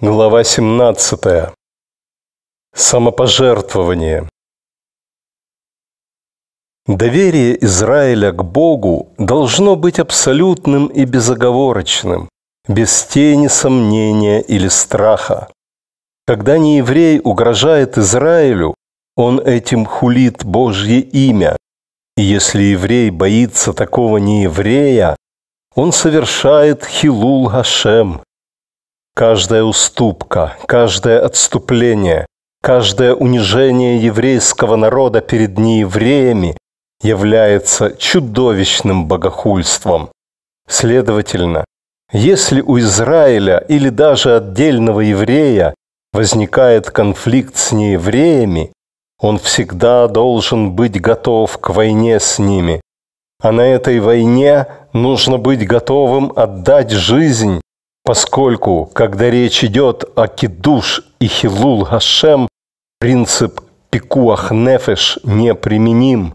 Глава 17. Самопожертвование. Доверие Израиля к Богу должно быть абсолютным и безоговорочным, без тени сомнения или страха. Когда нееврей угрожает Израилю, он этим хулит Божье имя. И если еврей боится такого нееврея, он совершает хилул Гашем – Каждая уступка, каждое отступление, каждое унижение еврейского народа перед неевреями является чудовищным богохульством. Следовательно, если у Израиля или даже отдельного еврея возникает конфликт с неевреями, он всегда должен быть готов к войне с ними. А на этой войне нужно быть готовым отдать жизнь Поскольку, когда речь идет о кидуш и хилул Гашем, принцип пикуах нефеш неприменим.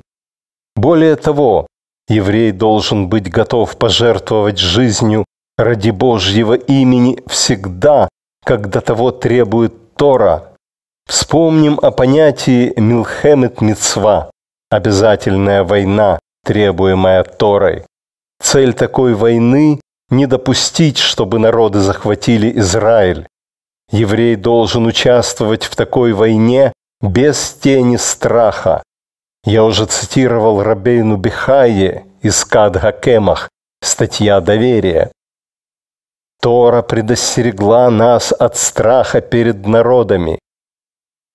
Более того, еврей должен быть готов пожертвовать жизнью ради Божьего имени всегда, когда того требует Тора. Вспомним о понятии «милхемет мицва» – обязательная война, требуемая Торой. Цель такой войны не допустить, чтобы народы захватили Израиль. Еврей должен участвовать в такой войне без тени страха. Я уже цитировал Рабейну Бихайе из Кадга Кемах, статья Доверия. Тора предостерегла нас от страха перед народами.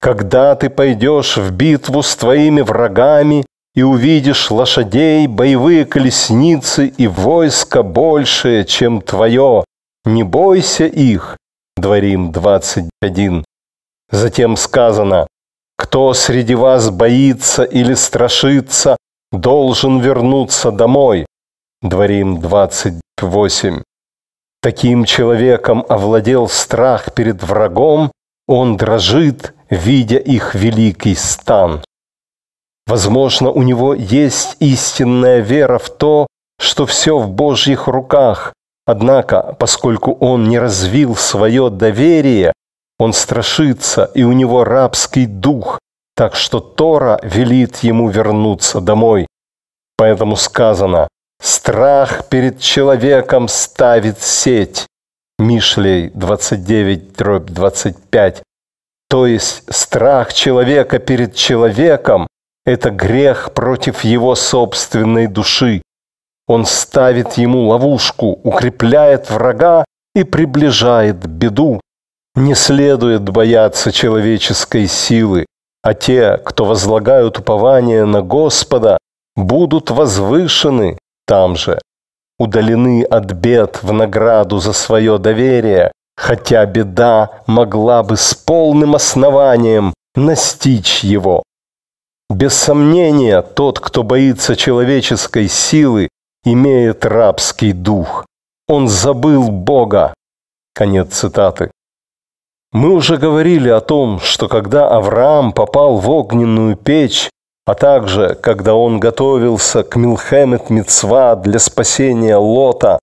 Когда ты пойдешь в битву с твоими врагами, и увидишь лошадей, боевые колесницы и войско большее, чем твое. Не бойся их. Дворим 21. Затем сказано, кто среди вас боится или страшится, должен вернуться домой. Дворим 28. Таким человеком овладел страх перед врагом, он дрожит, видя их великий стан. Возможно, у него есть истинная вера в то, что все в Божьих руках. Однако, поскольку он не развил свое доверие, он страшится, и у него рабский дух, так что Тора велит ему вернуться домой. Поэтому сказано, страх перед человеком ставит сеть. Мишлей 29, 25. То есть страх человека перед человеком это грех против его собственной души. Он ставит ему ловушку, укрепляет врага и приближает беду. Не следует бояться человеческой силы, а те, кто возлагают упование на Господа, будут возвышены там же, удалены от бед в награду за свое доверие, хотя беда могла бы с полным основанием настичь его. Без сомнения, тот, кто боится человеческой силы, имеет рабский дух. Он забыл Бога. Конец цитаты. Мы уже говорили о том, что когда Авраам попал в огненную печь, а также, когда он готовился к Милхемет Мицва для спасения Лота,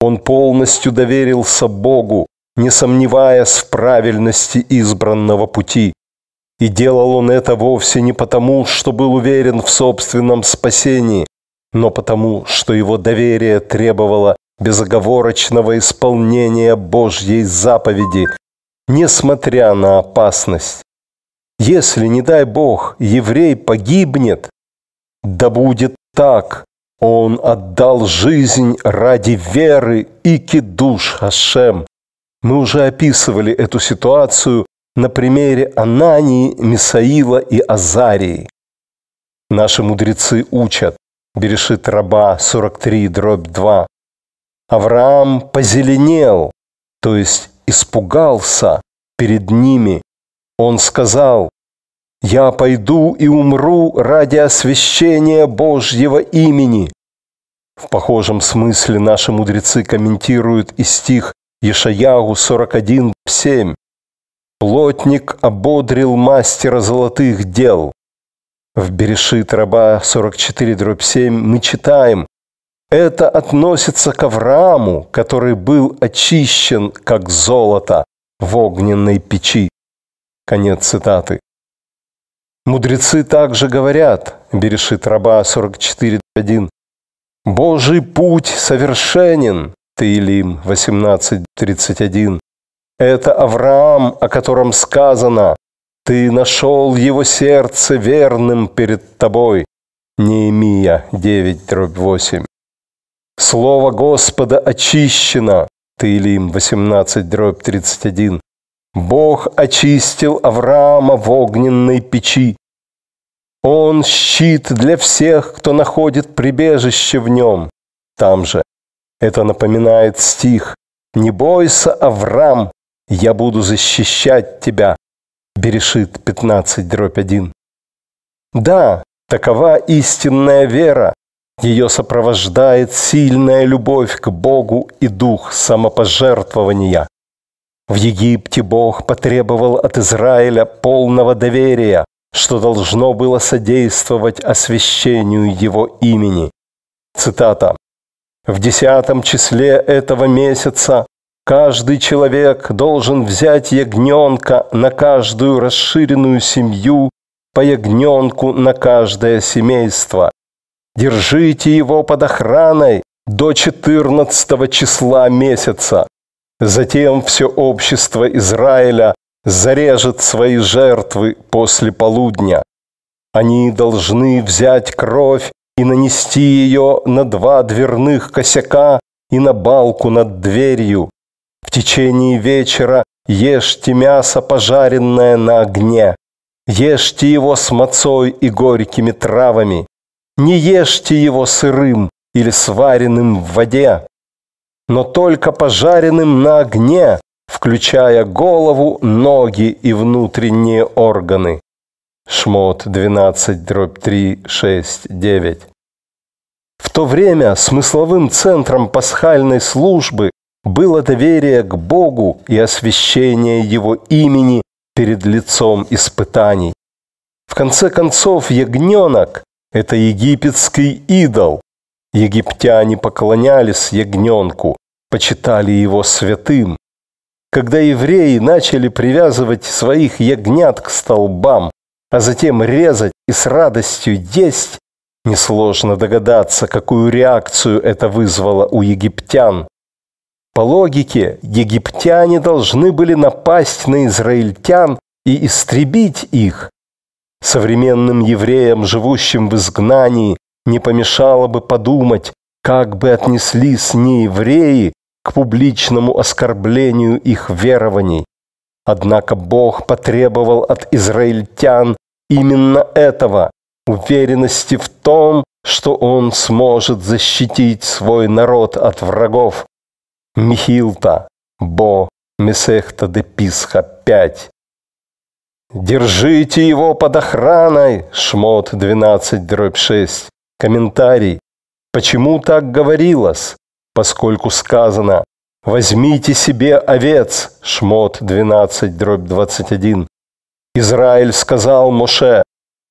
он полностью доверился Богу, не сомневаясь в правильности избранного пути. И делал он это вовсе не потому, что был уверен в собственном спасении, но потому, что его доверие требовало безоговорочного исполнения Божьей заповеди, несмотря на опасность. Если, не дай Бог, еврей погибнет, да будет так, он отдал жизнь ради веры и кидуш Хашем. Мы уже описывали эту ситуацию на примере Анании, Мисаила и Азарии. Наши мудрецы учат, Берешит раба 43, дробь 2. Авраам позеленел, то есть испугался перед ними. Он сказал, «Я пойду и умру ради освящения Божьего имени». В похожем смысле наши мудрецы комментируют и стих Ешаяу 41, 7. Плотник ободрил мастера золотых дел. В Берешит раба 44-7 мы читаем, это относится к Аврааму, который был очищен, как золото, в огненной печи. Конец цитаты. Мудрецы также говорят, Берешит раба 44.1, «Божий путь совершенен», Таилим 18.31, это Авраам, о котором сказано, «Ты нашел его сердце верным перед тобой». Неемия 9.8. Слово Господа очищено. Таилим 18.31. Бог очистил Авраама в огненной печи. Он щит для всех, кто находит прибежище в нем. Там же. Это напоминает стих. «Не бойся, Авраам, я буду защищать тебя. Берешит 15, дробь 1. Да, такова истинная вера. Ее сопровождает сильная любовь к Богу и дух самопожертвования. В Египте Бог потребовал от Израиля полного доверия, что должно было содействовать освящению его имени. Цитата. «В десятом числе этого месяца Каждый человек должен взять ягненка на каждую расширенную семью, по ягненку на каждое семейство. Держите его под охраной до 14 числа месяца. Затем все общество Израиля зарежет свои жертвы после полудня. Они должны взять кровь и нанести ее на два дверных косяка и на балку над дверью, в течение вечера ешьте мясо, пожаренное на огне. Ешьте его с мацой и горькими травами. Не ешьте его сырым или сваренным в воде, но только пожаренным на огне, включая голову, ноги и внутренние органы. Шмот 12, дробь 3, 6, 9. В то время смысловым центром пасхальной службы было доверие к Богу и освящение Его имени перед лицом испытаний. В конце концов, ягненок – это египетский идол. Египтяне поклонялись ягненку, почитали его святым. Когда евреи начали привязывать своих ягнят к столбам, а затем резать и с радостью есть, несложно догадаться, какую реакцию это вызвало у египтян. По логике, египтяне должны были напасть на израильтян и истребить их. Современным евреям, живущим в изгнании, не помешало бы подумать, как бы отнеслись неевреи к публичному оскорблению их верований. Однако Бог потребовал от израильтян именно этого – уверенности в том, что Он сможет защитить свой народ от врагов. Михилта, Бо, Месехта де Писха 5. Держите его под охраной, Шмот 12 дробь 6. Комментарий. Почему так говорилось? Поскольку сказано «Возьмите себе овец» Шмот 12 дробь 21. Израиль сказал Моше,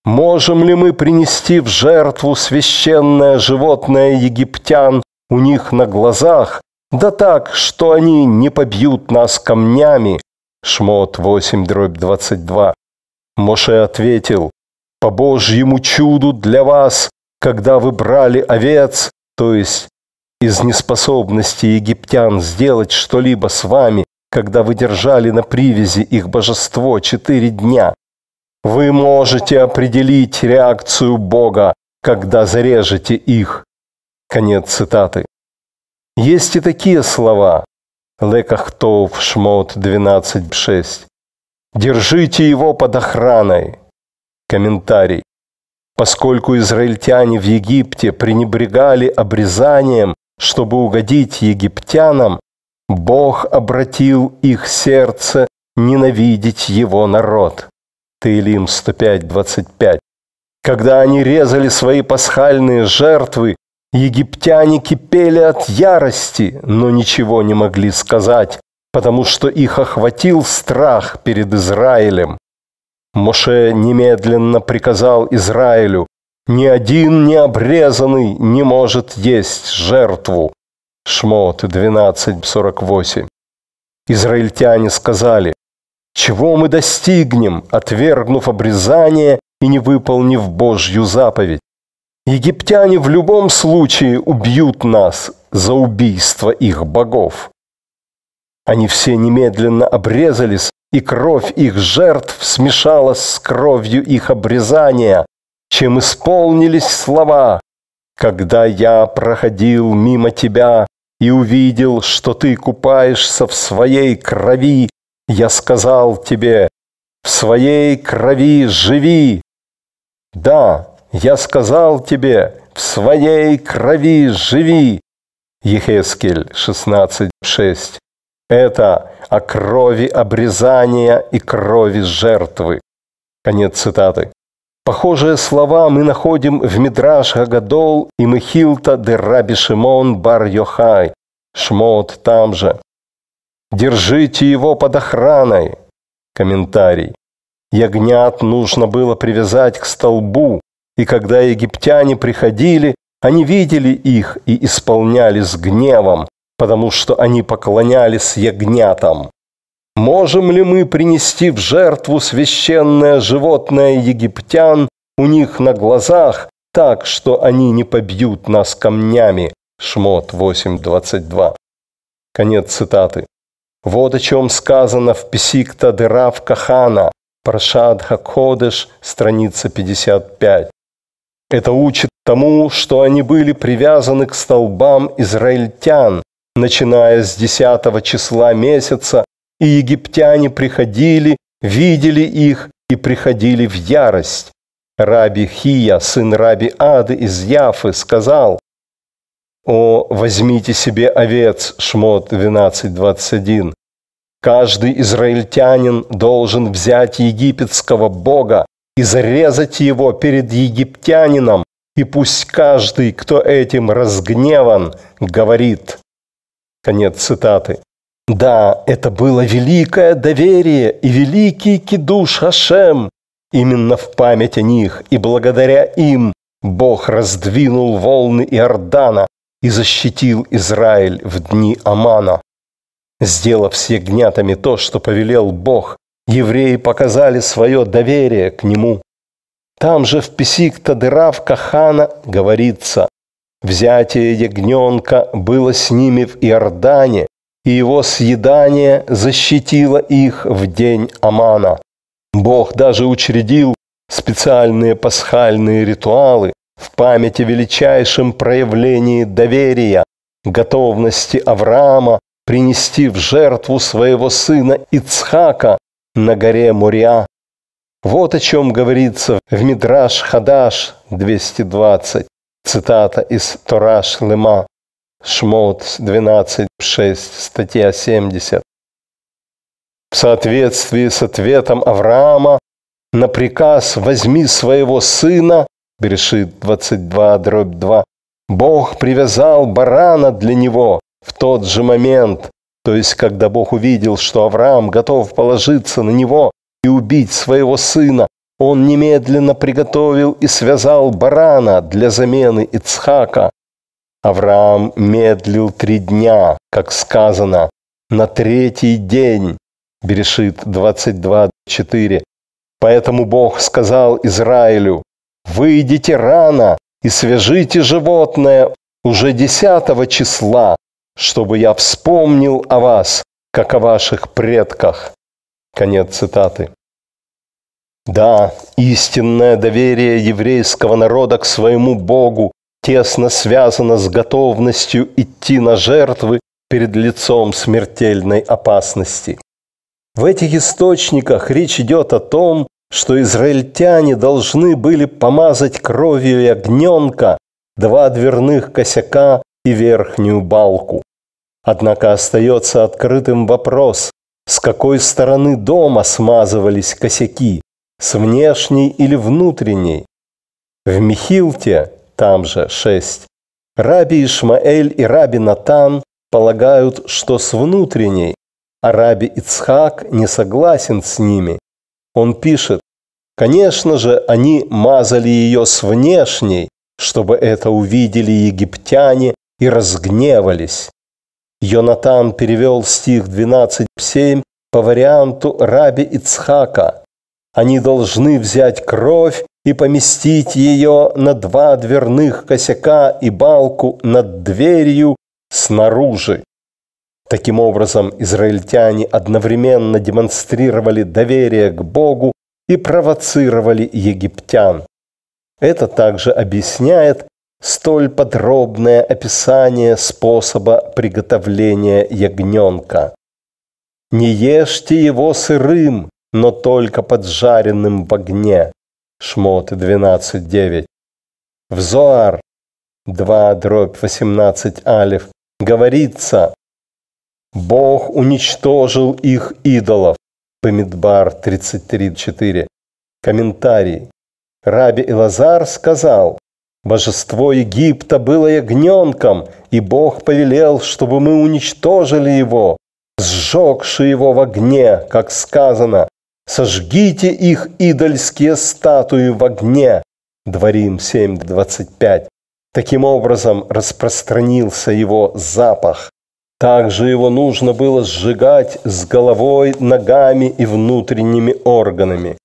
«Можем ли мы принести в жертву священное животное египтян у них на глазах, да так, что они не побьют нас камнями. Шмот 8 дробь 22. Моше ответил, по Божьему чуду для вас, когда вы брали овец, то есть из неспособности египтян сделать что-либо с вами, когда вы держали на привязи их божество четыре дня. Вы можете определить реакцию Бога, когда зарежете их. Конец цитаты. Есть и такие слова. Лекахтов, Шмот 12.6. Держите его под охраной. Комментарий. Поскольку израильтяне в Египте пренебрегали обрезанием, чтобы угодить египтянам, Бог обратил их сердце ненавидеть его народ. Таилим 105.25. Когда они резали свои пасхальные жертвы, Египтяне кипели от ярости, но ничего не могли сказать, потому что их охватил страх перед Израилем. Моше немедленно приказал Израилю, «Ни один необрезанный не может есть жертву». Шмот 12.48. Израильтяне сказали, «Чего мы достигнем, отвергнув обрезание и не выполнив Божью заповедь? Египтяне в любом случае убьют нас за убийство их богов. Они все немедленно обрезались, и кровь их жертв смешалась с кровью их обрезания, чем исполнились слова «Когда я проходил мимо тебя и увидел, что ты купаешься в своей крови, я сказал тебе, в своей крови живи». Да, я сказал тебе, в своей крови живи. Ехескель 16.6. Это о крови обрезания и крови жертвы. Конец цитаты. Похожие слова мы находим в Мидраш Гагадол и Мехилта де Раби Шимон бар Йохай. Шмот там же. «Держите его под охраной!» Комментарий. Ягнят нужно было привязать к столбу, и когда египтяне приходили, они видели их и исполняли с гневом, потому что они поклонялись ягнятам. Можем ли мы принести в жертву священное животное египтян у них на глазах, так, что они не побьют нас камнями? Шмот 8.22. Конец цитаты. Вот о чем сказано в Песикта Дыравка Хана, Прашадха Хакодыш, страница 55. Это учит тому, что они были привязаны к столбам израильтян, начиная с 10 числа месяца, и египтяне приходили, видели их и приходили в ярость. Раби Хия, сын Раби Ады из Яфы, сказал, «О, возьмите себе овец» Шмот 12.21. Каждый израильтянин должен взять египетского бога, и зарезать его перед египтянином, и пусть каждый, кто этим разгневан, говорит». Конец цитаты. Да, это было великое доверие и великий кидуш Хашем. Именно в память о них и благодаря им Бог раздвинул волны Иордана и защитил Израиль в дни Амана. Сделав с ягнятами то, что повелел Бог, евреи показали свое доверие к нему. Там же в Песик-Тадырав Кахана говорится, «Взятие ягненка было с ними в Иордане, и его съедание защитило их в день Амана». Бог даже учредил специальные пасхальные ритуалы в память о величайшем проявлении доверия, готовности Авраама принести в жертву своего сына Ицхака на горе Муря. Вот о чем говорится в Мидраш Хадаш 220, цитата из Тораш Лема, Шмот 12.6, статья 70. В соответствии с ответом Авраама на приказ «возьми своего сына» Берешит 22 дробь 2, Бог привязал барана для него в тот же момент, то есть, когда Бог увидел, что Авраам готов положиться на него и убить своего сына, он немедленно приготовил и связал барана для замены Ицхака. Авраам медлил три дня, как сказано, на третий день. Берешит 22.4. Поэтому Бог сказал Израилю, «Выйдите рано и свяжите животное уже десятого числа, чтобы я вспомнил о вас, как о ваших предках». Конец цитаты. Да, истинное доверие еврейского народа к своему Богу тесно связано с готовностью идти на жертвы перед лицом смертельной опасности. В этих источниках речь идет о том, что израильтяне должны были помазать кровью ягненка два дверных косяка и верхнюю балку. Однако остается открытым вопрос, с какой стороны дома смазывались косяки, с внешней или внутренней. В Михилте, там же 6, раби Ишмаэль и раби Натан полагают, что с внутренней, а раби Ицхак не согласен с ними. Он пишет, конечно же, они мазали ее с внешней, чтобы это увидели египтяне и разгневались. Йонатан перевел стих 12.7 по варианту Раби Ицхака. Они должны взять кровь и поместить ее на два дверных косяка и балку над дверью снаружи. Таким образом, израильтяне одновременно демонстрировали доверие к Богу и провоцировали египтян. Это также объясняет, столь подробное описание способа приготовления ягненка. «Не ешьте его сырым, но только поджаренным в огне» Шмот 12.9. В Зоар 2 дробь 18 алиф говорится «Бог уничтожил их идолов» Бамидбар 33.4. Комментарий. Раби Илазар сказал, Божество Египта было ягненком, и Бог повелел, чтобы мы уничтожили его, сжегши его в огне, как сказано, «Сожгите их идольские статуи в огне». Дворим 7.25. Таким образом распространился его запах. Также его нужно было сжигать с головой, ногами и внутренними органами.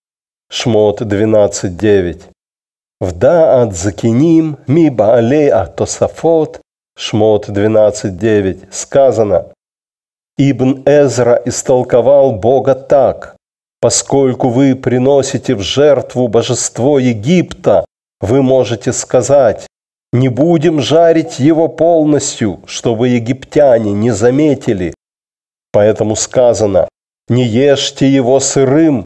Шмот 12.9. Вда от Закиним Ми Баалей Атосафот Шмот 12.9 сказано Ибн Эзра истолковал Бога так, «Поскольку вы приносите в жертву божество Египта, вы можете сказать, не будем жарить его полностью, чтобы египтяне не заметили. Поэтому сказано, не ешьте его сырым,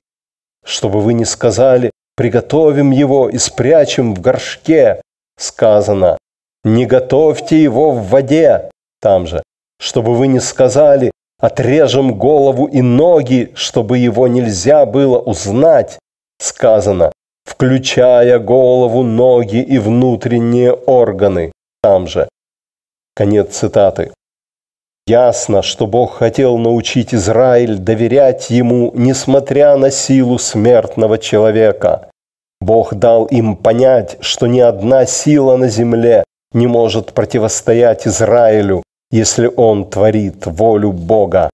чтобы вы не сказали, приготовим его и спрячем в горшке, сказано, не готовьте его в воде, там же, чтобы вы не сказали, отрежем голову и ноги, чтобы его нельзя было узнать, сказано, включая голову, ноги и внутренние органы, там же. Конец цитаты. Ясно, что Бог хотел научить Израиль доверять Ему, несмотря на силу смертного человека. Бог дал им понять, что ни одна сила на земле не может противостоять Израилю, если он творит волю Бога.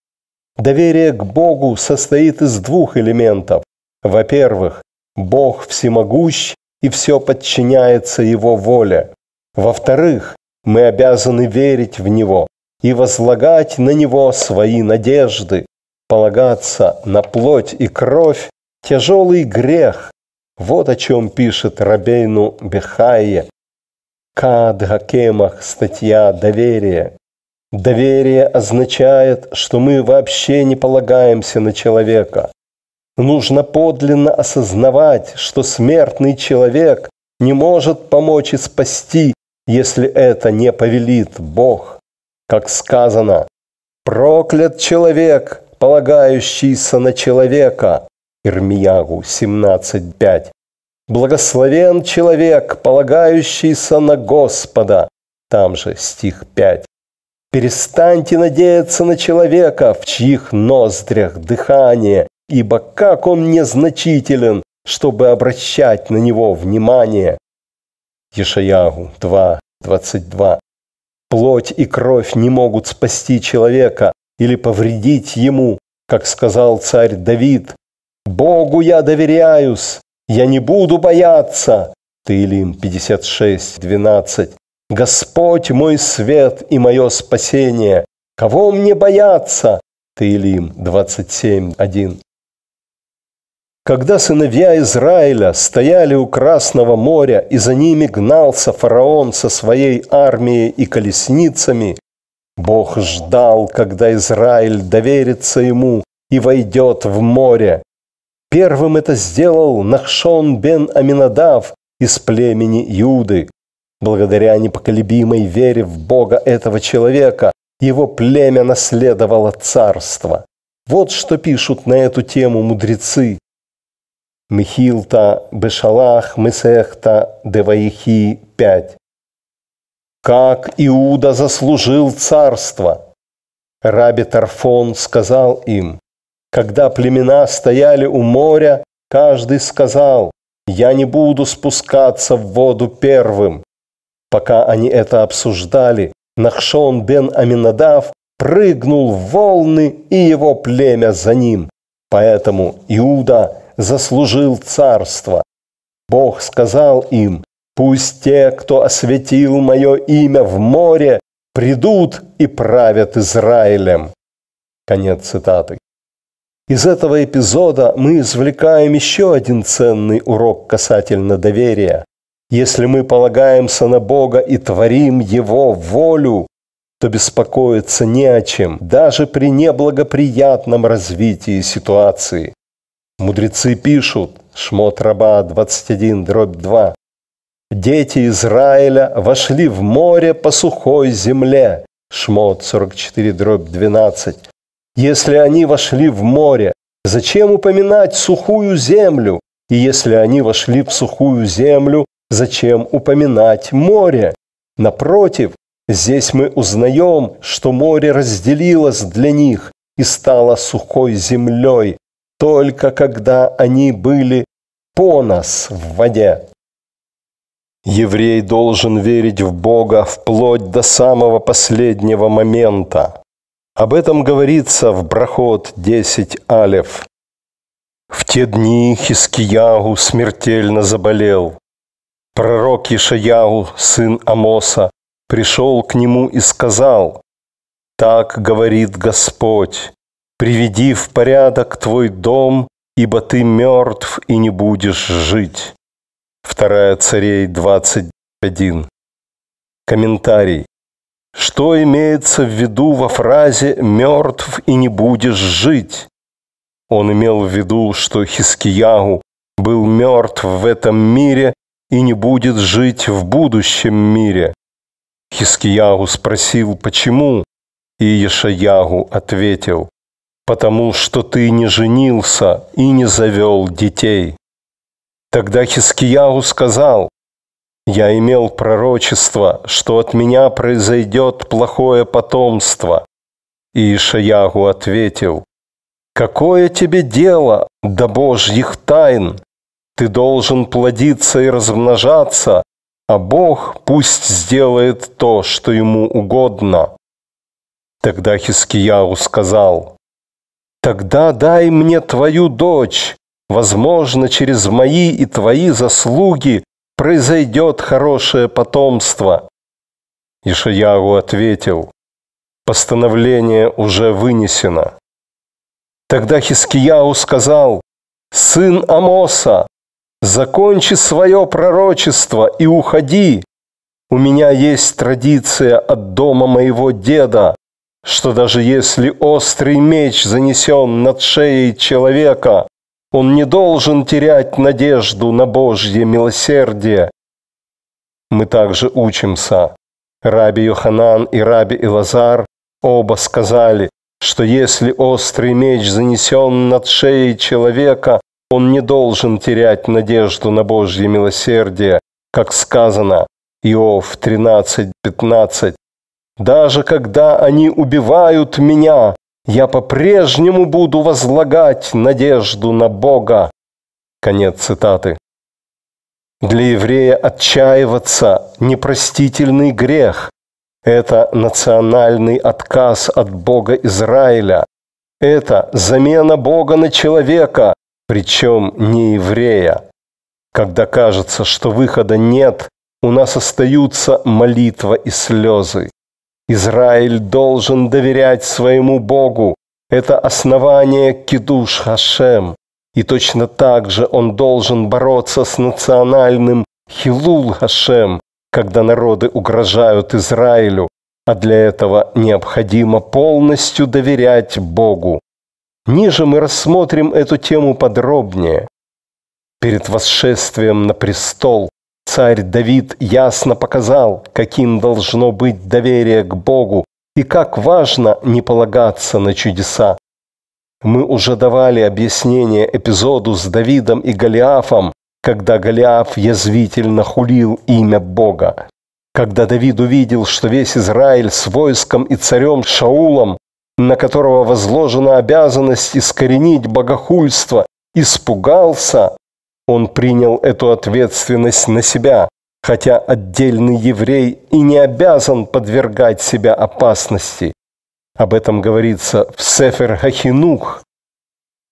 Доверие к Богу состоит из двух элементов. Во-первых, Бог всемогущ и все подчиняется Его воле. Во-вторых, мы обязаны верить в Него, и возлагать на него свои надежды. Полагаться на плоть и кровь – тяжелый грех. Вот о чем пишет Рабейну Бехайе. Кадгакемах Хакемах, статья «Доверие». Доверие означает, что мы вообще не полагаемся на человека. Нужно подлинно осознавать, что смертный человек не может помочь и спасти, если это не повелит Бог как сказано, «Проклят человек, полагающийся на человека» Ирмиягу 17.5. «Благословен человек, полагающийся на Господа» там же стих 5. «Перестаньте надеяться на человека, в чьих ноздрях дыхание, ибо как он незначителен, чтобы обращать на него внимание». Ешаягу 2, 22. Плоть и кровь не могут спасти человека или повредить ему, как сказал царь Давид. «Богу я доверяюсь, я не буду бояться». Таилим 56, 12. «Господь мой свет и мое спасение, кого мне бояться?» Таилим 27, 1. Когда сыновья Израиля стояли у Красного моря, и за ними гнался фараон со своей армией и колесницами, Бог ждал, когда Израиль доверится ему и войдет в море. Первым это сделал Нахшон бен Аминадав из племени Юды. Благодаря непоколебимой вере в Бога этого человека, его племя наследовало царство. Вот что пишут на эту тему мудрецы. Михилта, Бешалах, Месехта, Деваихи 5. Как Иуда заслужил царство! Раби Тарфон сказал им, когда племена стояли у моря, каждый сказал, я не буду спускаться в воду первым. Пока они это обсуждали, Нахшон бен Аминадав прыгнул в волны и его племя за ним. Поэтому Иуда заслужил царство. Бог сказал им, пусть те, кто осветил мое имя в море, придут и правят Израилем. Конец цитаты. Из этого эпизода мы извлекаем еще один ценный урок касательно доверия. Если мы полагаемся на Бога и творим Его волю, то беспокоиться не о чем, даже при неблагоприятном развитии ситуации. Мудрецы пишут, Шмот Раба 21, дробь 2, «Дети Израиля вошли в море по сухой земле». Шмот 44, дробь 12. «Если они вошли в море, зачем упоминать сухую землю? И если они вошли в сухую землю, зачем упоминать море? Напротив, здесь мы узнаем, что море разделилось для них и стало сухой землей, только когда они были по нас в воде. Еврей должен верить в Бога вплоть до самого последнего момента. Об этом говорится в Брахот 10 Алев. В те дни Хискиягу смертельно заболел. Пророк Ишаягу, сын Амоса, пришел к нему и сказал, «Так говорит Господь, Приведи в порядок твой дом, ибо ты мертв и не будешь жить. Вторая царей 21. Комментарий. Что имеется в виду во фразе «мертв и не будешь жить»? Он имел в виду, что Хискиягу был мертв в этом мире и не будет жить в будущем мире. Хискиягу спросил, почему, и Ешаягу ответил, потому что ты не женился и не завел детей». Тогда Хискияу сказал, «Я имел пророчество, что от меня произойдет плохое потомство». И Ишаяху ответил, «Какое тебе дело до Божьих тайн? Ты должен плодиться и размножаться, а Бог пусть сделает то, что ему угодно». Тогда Хискияу сказал, Тогда дай мне твою дочь. Возможно, через мои и твои заслуги произойдет хорошее потомство. Ишияру ответил, постановление уже вынесено. Тогда Хискияу сказал, сын Амоса, закончи свое пророчество и уходи. У меня есть традиция от дома моего деда что даже если острый меч занесен над шеей человека, он не должен терять надежду на Божье милосердие. Мы также учимся. Раби Йоханан и Раби Илазар оба сказали, что если острый меч занесен над шеей человека, он не должен терять надежду на Божье милосердие, как сказано, Иов 13:15. Даже когда они убивают меня, я по-прежнему буду возлагать надежду на Бога. Конец цитаты. Для еврея отчаиваться – непростительный грех. Это национальный отказ от Бога Израиля. Это замена Бога на человека, причем не еврея. Когда кажется, что выхода нет, у нас остаются молитва и слезы. Израиль должен доверять своему Богу. Это основание Кедуш Хашем. И точно так же он должен бороться с национальным Хилул Хашем, когда народы угрожают Израилю, а для этого необходимо полностью доверять Богу. Ниже мы рассмотрим эту тему подробнее. Перед восшествием на престол Царь Давид ясно показал, каким должно быть доверие к Богу и как важно не полагаться на чудеса. Мы уже давали объяснение эпизоду с Давидом и Голиафом, когда Голиаф язвительно хулил имя Бога. Когда Давид увидел, что весь Израиль с войском и царем Шаулом, на которого возложена обязанность искоренить богохульство, испугался он принял эту ответственность на себя, хотя отдельный еврей и не обязан подвергать себя опасности. Об этом говорится в Сефер Хахинух.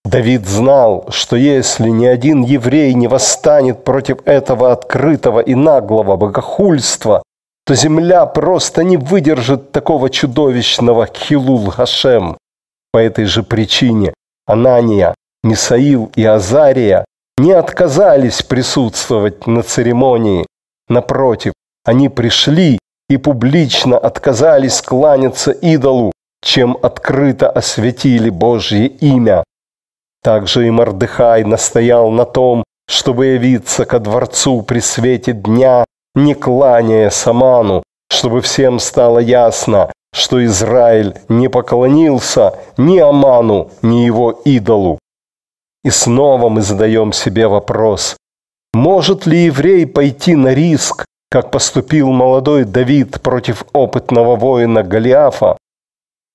Давид знал, что если ни один еврей не восстанет против этого открытого и наглого богохульства, то земля просто не выдержит такого чудовищного Хилул Хашем. По этой же причине Анания, Мисаил и Азария не отказались присутствовать на церемонии. Напротив, они пришли и публично отказались кланяться идолу, чем открыто осветили Божье имя. Также и Мордыхай настоял на том, чтобы явиться ко дворцу при свете дня, не кланяя Саману, чтобы всем стало ясно, что Израиль не поклонился ни Аману, ни его идолу. И снова мы задаем себе вопрос, может ли еврей пойти на риск, как поступил молодой Давид против опытного воина Голиафа?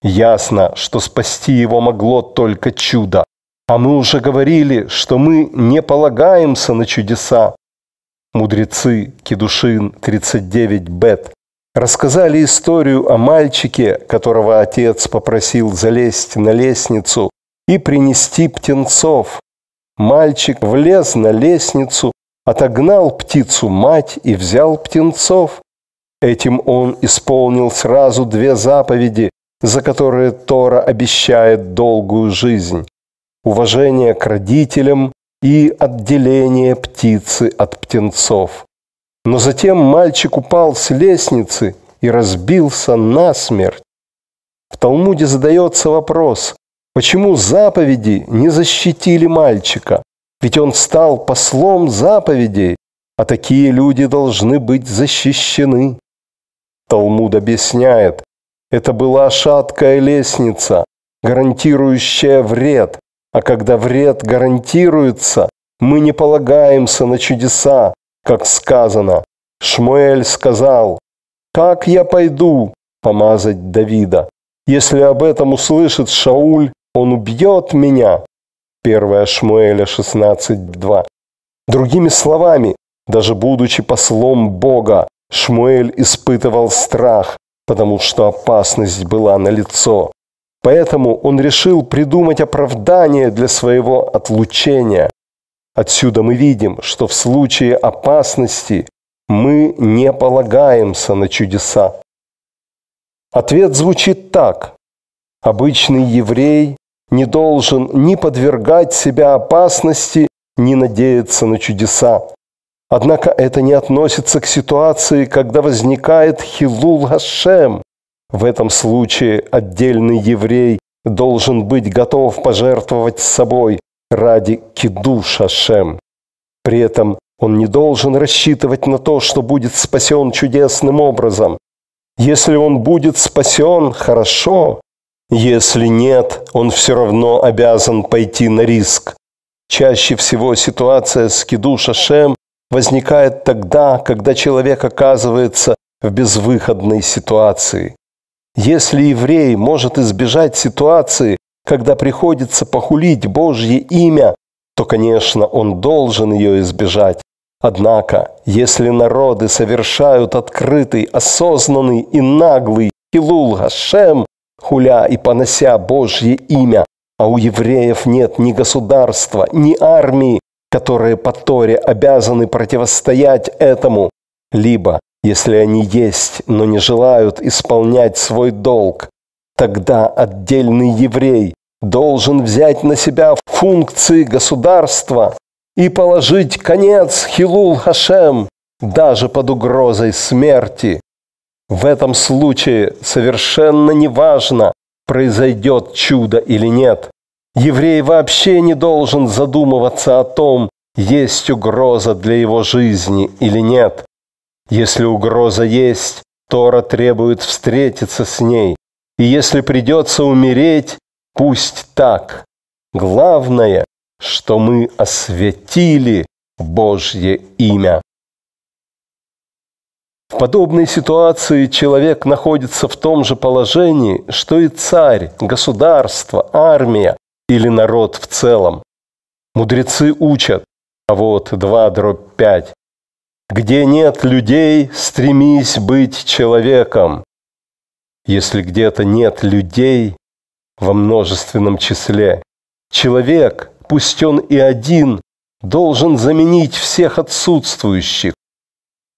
Ясно, что спасти его могло только чудо. А мы уже говорили, что мы не полагаемся на чудеса. Мудрецы Кедушин 39 Бет рассказали историю о мальчике, которого отец попросил залезть на лестницу, и принести птенцов. Мальчик влез на лестницу, отогнал птицу мать и взял птенцов. Этим он исполнил сразу две заповеди, за которые Тора обещает долгую жизнь. Уважение к родителям и отделение птицы от птенцов. Но затем мальчик упал с лестницы и разбился насмерть. В Талмуде задается вопрос, Почему заповеди не защитили мальчика? Ведь он стал послом заповедей, а такие люди должны быть защищены. Талмуд объясняет, это была шаткая лестница, гарантирующая вред, а когда вред гарантируется, мы не полагаемся на чудеса, как сказано. Шмуэль сказал, «Как я пойду помазать Давида, если об этом услышит Шауль он убьет меня. 1 Шмуэля 16.2. Другими словами, даже будучи послом Бога, Шмуэль испытывал страх, потому что опасность была налицо. Поэтому он решил придумать оправдание для своего отлучения. Отсюда мы видим, что в случае опасности мы не полагаемся на чудеса. Ответ звучит так. Обычный еврей не должен ни подвергать себя опасности, ни надеяться на чудеса. Однако это не относится к ситуации, когда возникает Хилул Хашем. В этом случае отдельный еврей должен быть готов пожертвовать собой ради киду шашем. При этом он не должен рассчитывать на то, что будет спасен чудесным образом. Если он будет спасен, хорошо, если нет, он все равно обязан пойти на риск. Чаще всего ситуация с кидуша шашем возникает тогда, когда человек оказывается в безвыходной ситуации. Если еврей может избежать ситуации, когда приходится похулить Божье имя, то, конечно, он должен ее избежать. Однако, если народы совершают открытый, осознанный и наглый хилул Гашем, хуля и понося Божье имя, а у евреев нет ни государства, ни армии, которые по Торе обязаны противостоять этому, либо, если они есть, но не желают исполнять свой долг, тогда отдельный еврей должен взять на себя функции государства и положить конец Хилул Хашем даже под угрозой смерти. В этом случае совершенно не важно произойдет чудо или нет. Еврей вообще не должен задумываться о том, есть угроза для его жизни или нет. Если угроза есть, Тора требует встретиться с ней. И если придется умереть, пусть так. Главное, что мы осветили Божье имя. В подобной ситуации человек находится в том же положении, что и царь, государство, армия или народ в целом. Мудрецы учат, а вот 2 дробь 5. Где нет людей, стремись быть человеком. Если где-то нет людей во множественном числе, человек, пусть он и один, должен заменить всех отсутствующих,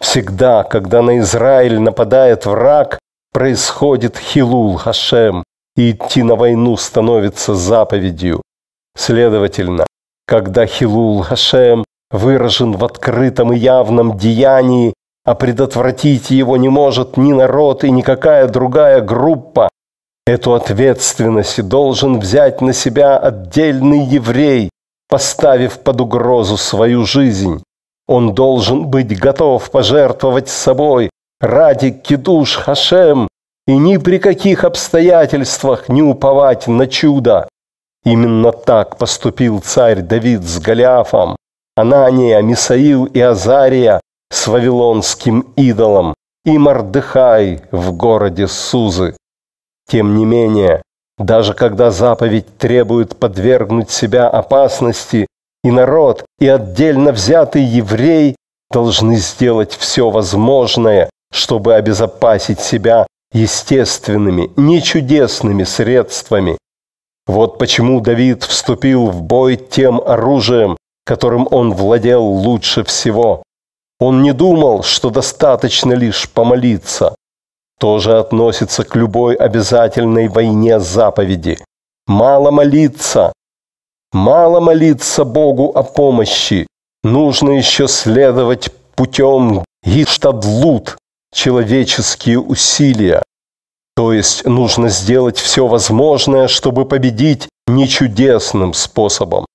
Всегда, когда на Израиль нападает враг, происходит хилул Хашем, и идти на войну становится заповедью. Следовательно, когда хилул Хашем выражен в открытом и явном деянии, а предотвратить его не может ни народ и никакая другая группа, Эту ответственность должен взять на себя отдельный еврей, поставив под угрозу свою жизнь. Он должен быть готов пожертвовать собой ради Кедуш Хашем и ни при каких обстоятельствах не уповать на чудо. Именно так поступил царь Давид с Голиафом, Анания, Мисаил и Азария с вавилонским идолом и Мордыхай в городе Сузы. Тем не менее, даже когда заповедь требует подвергнуть себя опасности, и народ, и отдельно взятый еврей должны сделать все возможное, чтобы обезопасить себя естественными, не чудесными средствами. Вот почему Давид вступил в бой тем оружием, которым он владел лучше всего. Он не думал, что достаточно лишь помолиться. Тоже относится к любой обязательной войне заповеди. Мало молиться, Мало молиться Богу о помощи, нужно еще следовать путем гиштаблут, человеческие усилия. То есть нужно сделать все возможное, чтобы победить не чудесным способом.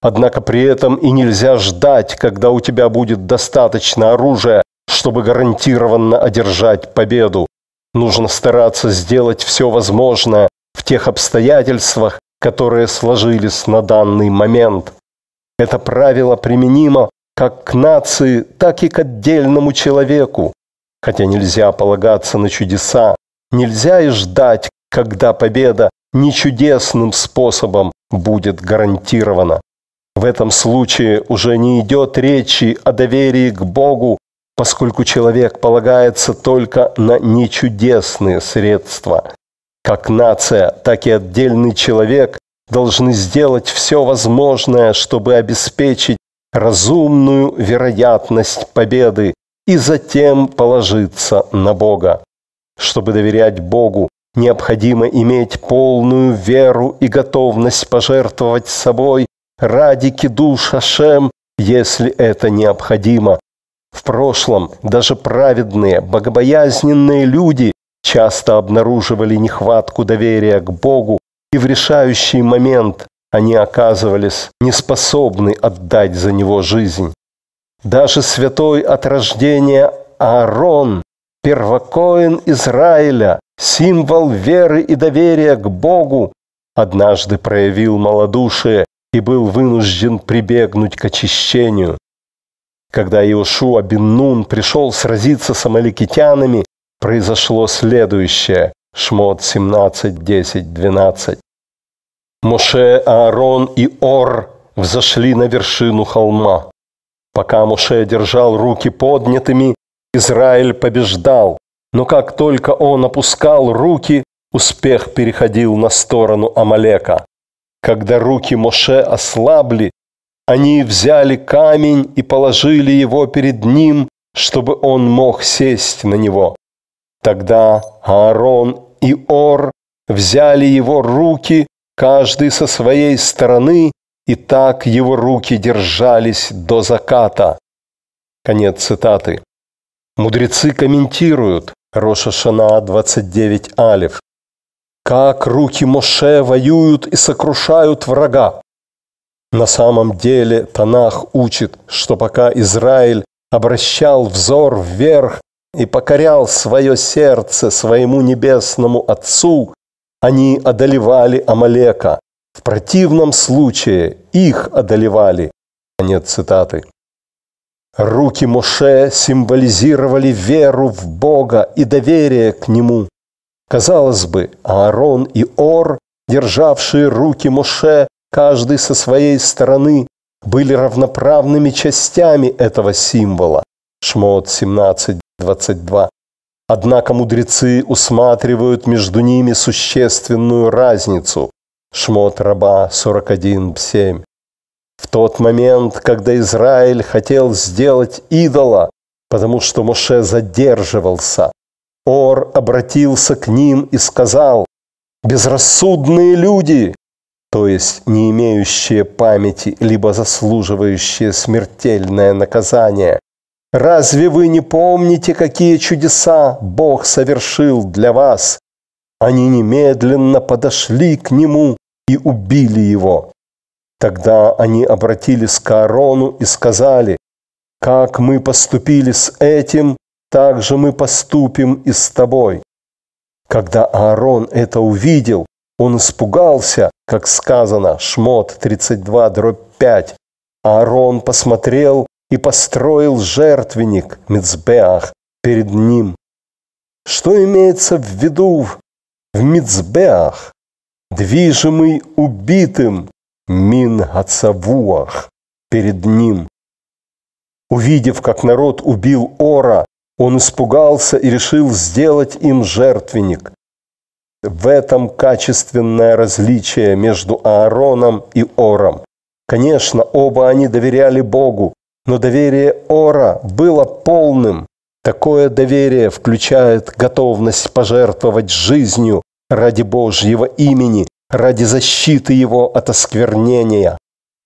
Однако при этом и нельзя ждать, когда у тебя будет достаточно оружия, чтобы гарантированно одержать победу. Нужно стараться сделать все возможное в тех обстоятельствах, которые сложились на данный момент. Это правило применимо как к нации, так и к отдельному человеку. Хотя нельзя полагаться на чудеса, нельзя и ждать, когда победа не чудесным способом будет гарантирована. В этом случае уже не идет речи о доверии к Богу, поскольку человек полагается только на нечудесные средства. Как нация, так и отдельный человек должны сделать все возможное, чтобы обеспечить разумную вероятность победы и затем положиться на Бога. Чтобы доверять Богу, необходимо иметь полную веру и готовность пожертвовать собой ради кидуш Ашем, если это необходимо. В прошлом даже праведные, богобоязненные люди часто обнаруживали нехватку доверия к Богу, и в решающий момент они оказывались неспособны отдать за него жизнь. Даже святой от рождения Аарон, первокоин Израиля, символ веры и доверия к Богу, однажды проявил малодушие и был вынужден прибегнуть к очищению. Когда Иошуа Биннун пришел сразиться с амаликитянами, произошло следующее. Шмот 17, 10, 12. Моше, Аарон и Ор взошли на вершину холма. Пока Моше держал руки поднятыми, Израиль побеждал. Но как только он опускал руки, успех переходил на сторону Амалека. Когда руки Моше ослабли, они взяли камень и положили его перед ним, чтобы он мог сесть на него. Тогда Аарон и Ор взяли его руки, каждый со своей стороны, и так его руки держались до заката. Конец цитаты. Мудрецы комментируют Роша Шана 29 Алев. Как руки Моше воюют и сокрушают врага. На самом деле Танах учит, что пока Израиль обращал взор вверх, и покорял свое сердце своему небесному Отцу, они одолевали Амалека. В противном случае их одолевали. Конец цитаты. Руки Моше символизировали веру в Бога и доверие к Нему. Казалось бы, Аарон и Ор, державшие руки Моше, каждый со своей стороны, были равноправными частями этого символа. Шмот 17.22. Однако мудрецы усматривают между ними существенную разницу. Шмот раба 41.7. В тот момент, когда Израиль хотел сделать идола, потому что Моше задерживался, Ор обратился к ним и сказал, «Безрассудные люди, то есть не имеющие памяти, либо заслуживающие смертельное наказание, Разве вы не помните, какие чудеса Бог совершил для вас? Они немедленно подошли к нему и убили его. Тогда они обратились к Аарону и сказали, «Как мы поступили с этим, так же мы поступим и с тобой». Когда Аарон это увидел, он испугался, как сказано, Шмот 32, дробь 5. Аарон посмотрел и построил жертвенник Мицбеах перед ним. Что имеется в виду в Мицбеах, движимый убитым Мин Ацавуах перед ним? Увидев, как народ убил Ора, он испугался и решил сделать им жертвенник. В этом качественное различие между Аароном и Ором. Конечно, оба они доверяли Богу, но доверие Ора было полным. Такое доверие включает готовность пожертвовать жизнью ради Божьего имени, ради защиты его от осквернения.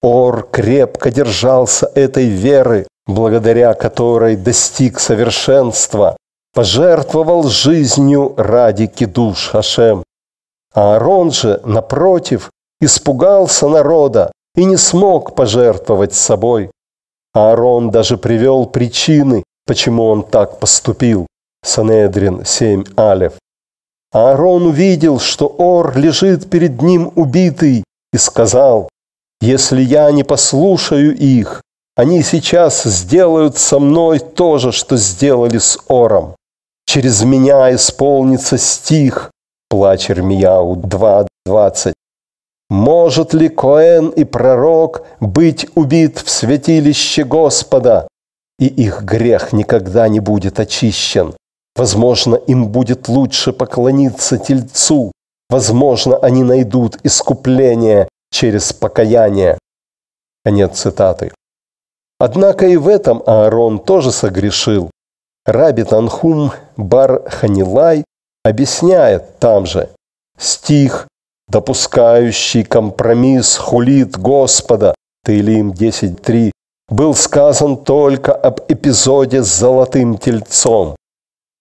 Ор крепко держался этой веры, благодаря которой достиг совершенства, пожертвовал жизнью ради кидуш Хашем. А Аарон же, напротив, испугался народа и не смог пожертвовать собой. Аарон даже привел причины, почему он так поступил. Санедрин 7 Алев. Аарон увидел, что Ор лежит перед ним убитый, и сказал, «Если я не послушаю их, они сейчас сделают со мной то же, что сделали с Ором. Через меня исполнится стих». Плач Ирмияу 2.20. Может ли Коэн и пророк быть убит в святилище Господа? И их грех никогда не будет очищен. Возможно, им будет лучше поклониться Тельцу. Возможно, они найдут искупление через покаяние. Конец цитаты. Однако и в этом Аарон тоже согрешил. Раби Танхум Бар Ханилай объясняет там же. Стих допускающий компромисс, хулит Господа, Таилим 10.3, был сказан только об эпизоде с золотым тельцом.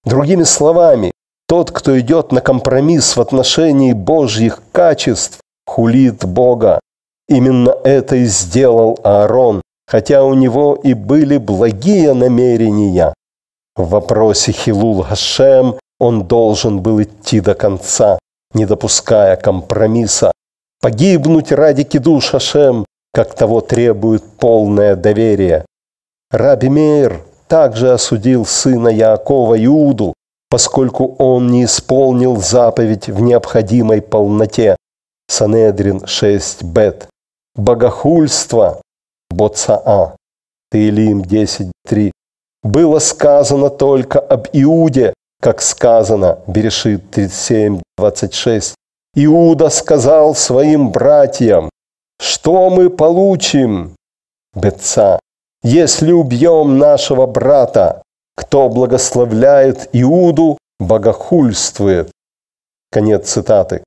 Другими словами, тот, кто идет на компромисс в отношении Божьих качеств, хулит Бога. Именно это и сделал Аарон, хотя у него и были благие намерения. В вопросе Хилул Хашем он должен был идти до конца не допуская компромисса. Погибнуть ради Кидуш Ашем, как того требует полное доверие. Раби Мейр также осудил сына Яакова Иуду, поскольку он не исполнил заповедь в необходимой полноте. Санедрин 6 бет. Богохульство Боцаа. Таилим 10.3. Было сказано только об Иуде, как сказано, Берешит 37, 26. Иуда сказал своим братьям, что мы получим, Бетца, если убьем нашего брата, кто благословляет Иуду, богохульствует. Конец цитаты.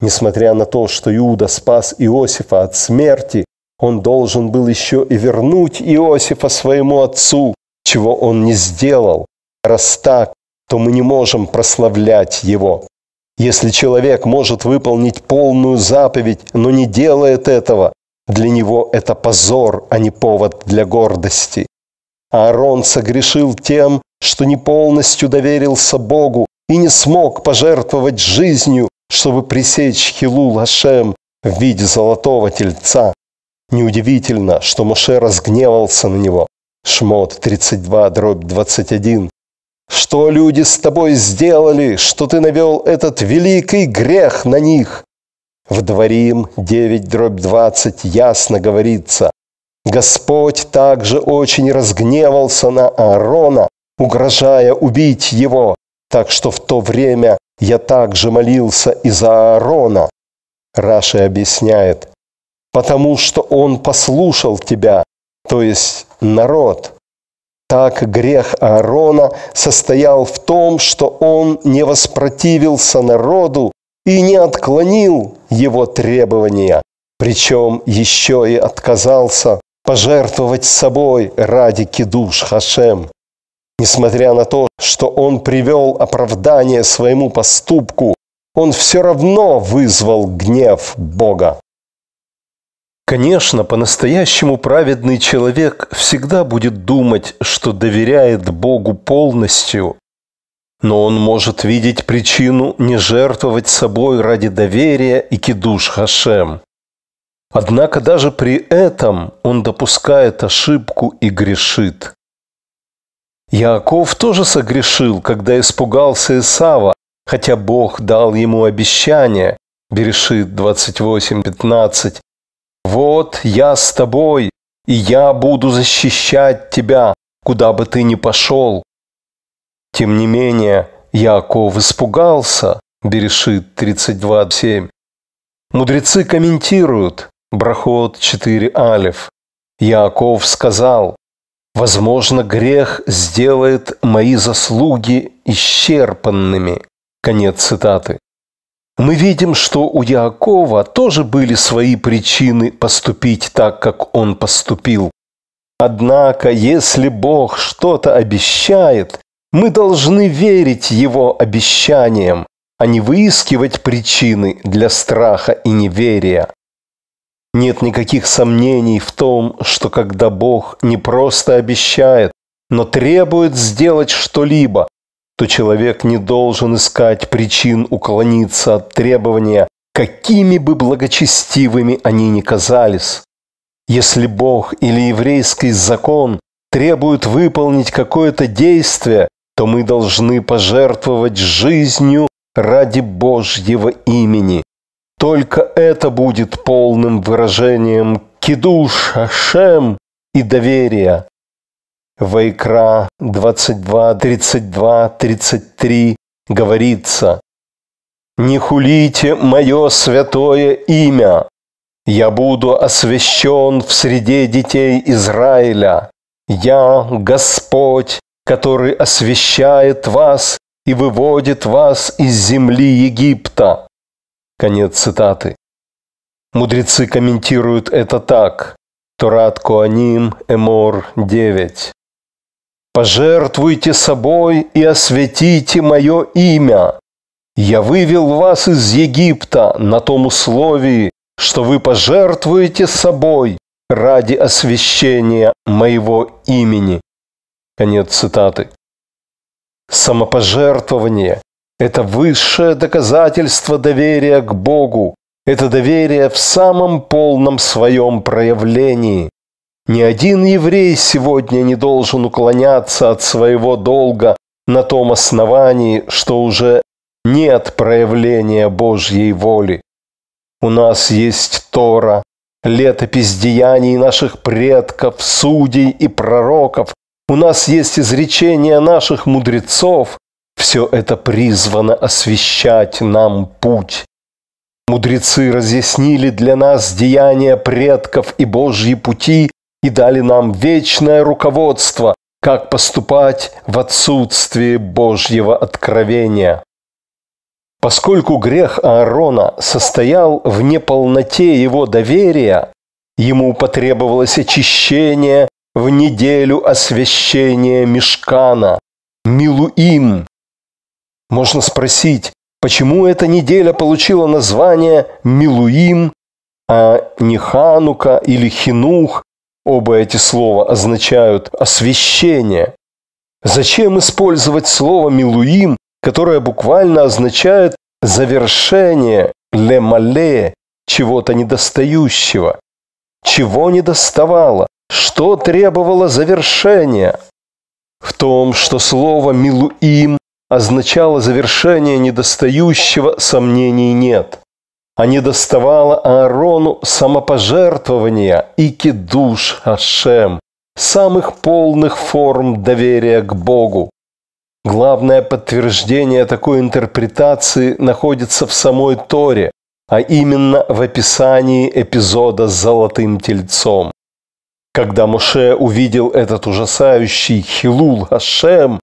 Несмотря на то, что Иуда спас Иосифа от смерти, он должен был еще и вернуть Иосифа своему отцу, чего он не сделал. Раз так, то мы не можем прославлять Его. Если человек может выполнить полную заповедь, но не делает этого, для него это позор, а не повод для гордости. Аарон согрешил тем, что не полностью доверился Богу и не смог пожертвовать жизнью, чтобы пресечь Хилу Лашем в виде золотого тельца. Неудивительно, что Моше разгневался на него. Шмот 32, дробь 21 что люди с тобой сделали, что ты навел этот великий грех на них. В Дворим 9 дробь 20 ясно говорится, Господь также очень разгневался на Аарона, угрожая убить его, так что в то время я также молился и за Аарона. Раши объясняет, потому что он послушал тебя, то есть народ – так грех Аарона состоял в том, что он не воспротивился народу и не отклонил его требования, причем еще и отказался пожертвовать собой ради кидуш Хашем. Несмотря на то, что он привел оправдание своему поступку, он все равно вызвал гнев Бога. Конечно, по-настоящему праведный человек всегда будет думать, что доверяет Богу полностью, но он может видеть причину не жертвовать собой ради доверия и кидуш Хашем. Однако даже при этом он допускает ошибку и грешит. Яков тоже согрешил, когда испугался Исава, хотя Бог дал ему обещание, Берешит 28.15, «Вот я с тобой, и я буду защищать тебя, куда бы ты ни пошел». Тем не менее, Яков испугался, Берешит 32.7. Мудрецы комментируют Брахот 4 Алиф. Яков сказал, «Возможно, грех сделает мои заслуги исчерпанными». Конец цитаты мы видим, что у Якова тоже были свои причины поступить так, как он поступил. Однако, если Бог что-то обещает, мы должны верить Его обещаниям, а не выискивать причины для страха и неверия. Нет никаких сомнений в том, что когда Бог не просто обещает, но требует сделать что-либо, то человек не должен искать причин уклониться от требования, какими бы благочестивыми они ни казались. Если Бог или еврейский закон требуют выполнить какое-то действие, то мы должны пожертвовать жизнью ради Божьего имени. Только это будет полным выражением кидуш, ашем и доверия. Вайкра 22, 32, 33 говорится «Не хулите мое святое имя, я буду освящен в среде детей Израиля. Я Господь, который освящает вас и выводит вас из земли Египта». Конец цитаты. Мудрецы комментируют это так. Турат Куаним, Эмор 9. Пожертвуйте собой и осветите мое имя. Я вывел вас из Египта на том условии, что вы пожертвуете собой ради освящения моего имени. Конец цитаты. Самопожертвование – это высшее доказательство доверия к Богу, это доверие в самом полном своем проявлении. Ни один еврей сегодня не должен уклоняться от своего долга на том основании, что уже нет проявления Божьей воли. У нас есть Тора, летопись деяний наших предков, судей и пророков. У нас есть изречения наших мудрецов. Все это призвано освещать нам путь. Мудрецы разъяснили для нас деяния предков и Божьи пути, и дали нам вечное руководство, как поступать в отсутствии Божьего откровения. Поскольку грех Аарона состоял в неполноте его доверия, ему потребовалось очищение в неделю освящения Мешкана, Милуим. Можно спросить, почему эта неделя получила название Милуим, а не Ханука или Хинух, Оба эти слова означают освящение. Зачем использовать слово «милуим», которое буквально означает завершение «лемале» чего-то недостающего? Чего недоставало? Что требовало завершения? В том, что слово «милуим» означало завершение недостающего, сомнений нет а не доставало Аарону самопожертвования и кедуш Ашем, самых полных форм доверия к Богу. Главное подтверждение такой интерпретации находится в самой Торе, а именно в описании эпизода с золотым тельцом. Когда Моше увидел этот ужасающий Хилул ашем.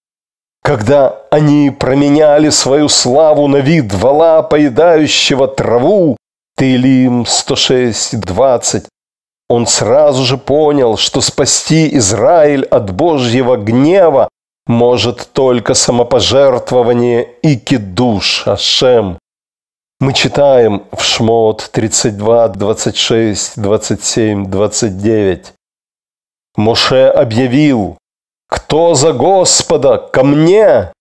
Когда они променяли свою славу на вид вала, поедающего траву, Таилим 106.20, он сразу же понял, что спасти Израиль от Божьего гнева может только самопожертвование и кедуш Ашем. Мы читаем в Шмот 32, 26, 27, 29. Моше объявил, кто за Господа? Ко мне!»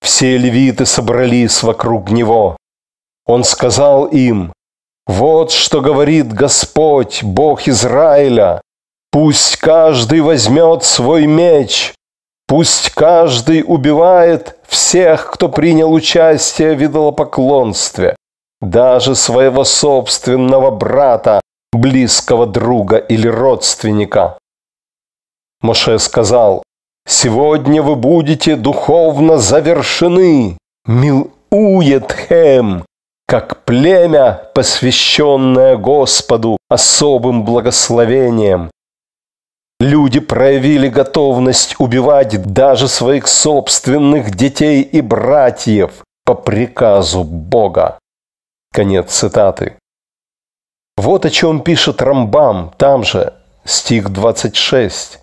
Все левиты собрались вокруг него. Он сказал им, «Вот что говорит Господь, Бог Израиля, пусть каждый возьмет свой меч, пусть каждый убивает всех, кто принял участие в идолопоклонстве, даже своего собственного брата, близкого друга или родственника». Моше сказал, Сегодня вы будете духовно завершены, Милуетхем, как племя, посвященное Господу особым благословением. Люди проявили готовность убивать даже своих собственных детей и братьев по приказу Бога. Конец цитаты. Вот о чем пишет Рамбам, там же, стих 26.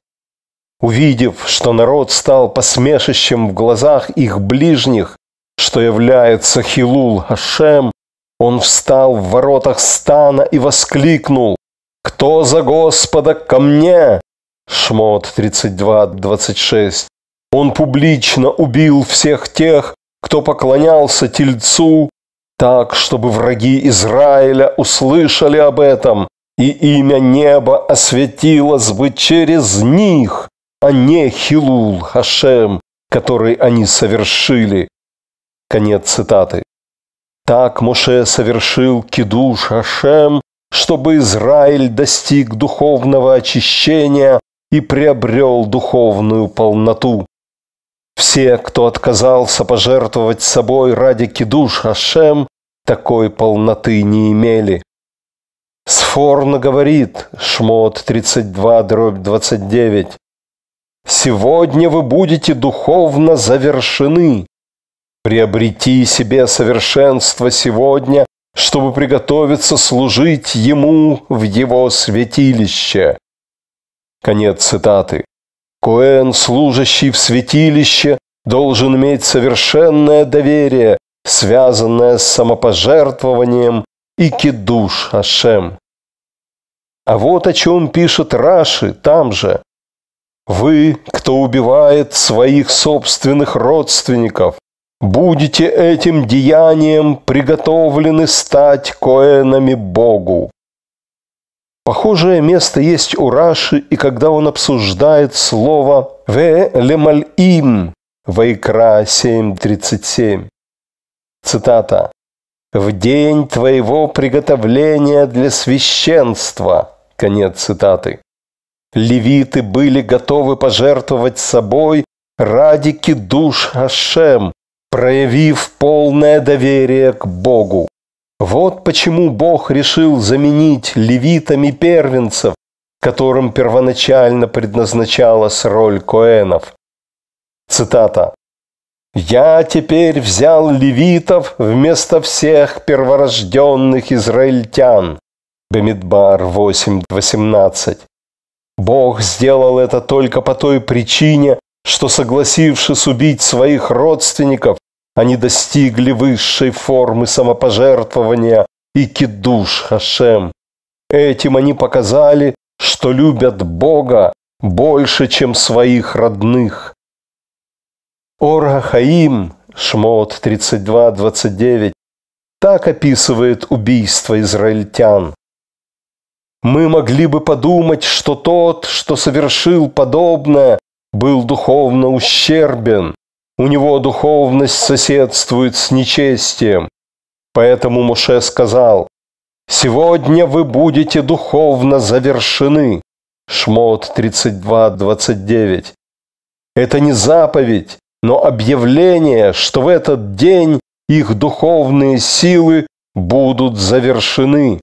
Увидев, что народ стал посмешищем в глазах их ближних, что является Хилул Хашем, он встал в воротах стана и воскликнул «Кто за Господа ко мне?» Шмот 32.26. Он публично убил всех тех, кто поклонялся Тельцу, так, чтобы враги Израиля услышали об этом, и имя неба осветилось бы через них а не Хилул Хашем, который они совершили. Конец цитаты. Так Моше совершил кидуш Хашем, чтобы Израиль достиг духовного очищения и приобрел духовную полноту. Все, кто отказался пожертвовать собой ради кидуш Хашем, такой полноты не имели. Сфорно говорит, Шмот 32, дробь 29, Сегодня вы будете духовно завершены. Приобрети себе совершенство сегодня, чтобы приготовиться служить Ему в Его святилище. Конец цитаты. Коэн, служащий в святилище, должен иметь совершенное доверие, связанное с самопожертвованием и кедуш Ашем. А вот о чем пишет Раши там же. Вы, кто убивает своих собственных родственников, будете этим деянием приготовлены стать коэнами Богу. Похожее место есть у Раши, и когда он обсуждает слово «ве лемалим» Вайкра 7.37. Цитата. «В день твоего приготовления для священства». Конец цитаты. Левиты были готовы пожертвовать собой ради кидуш Ашем, проявив полное доверие к Богу. Вот почему Бог решил заменить левитами первенцев, которым первоначально предназначалась роль коэнов. Цитата. «Я теперь взял левитов вместо всех перворожденных израильтян». Бемидбар 8.18. Бог сделал это только по той причине, что, согласившись убить своих родственников, они достигли высшей формы самопожертвования и кидуш Хашем. Этим они показали, что любят Бога больше, чем своих родных. Орга Хаим, Шмот 32.29, так описывает убийство израильтян. Мы могли бы подумать, что тот, что совершил подобное, был духовно ущербен. У него духовность соседствует с нечестием. Поэтому Моше сказал, «Сегодня вы будете духовно завершены». Шмот 32.29. Это не заповедь, но объявление, что в этот день их духовные силы будут завершены.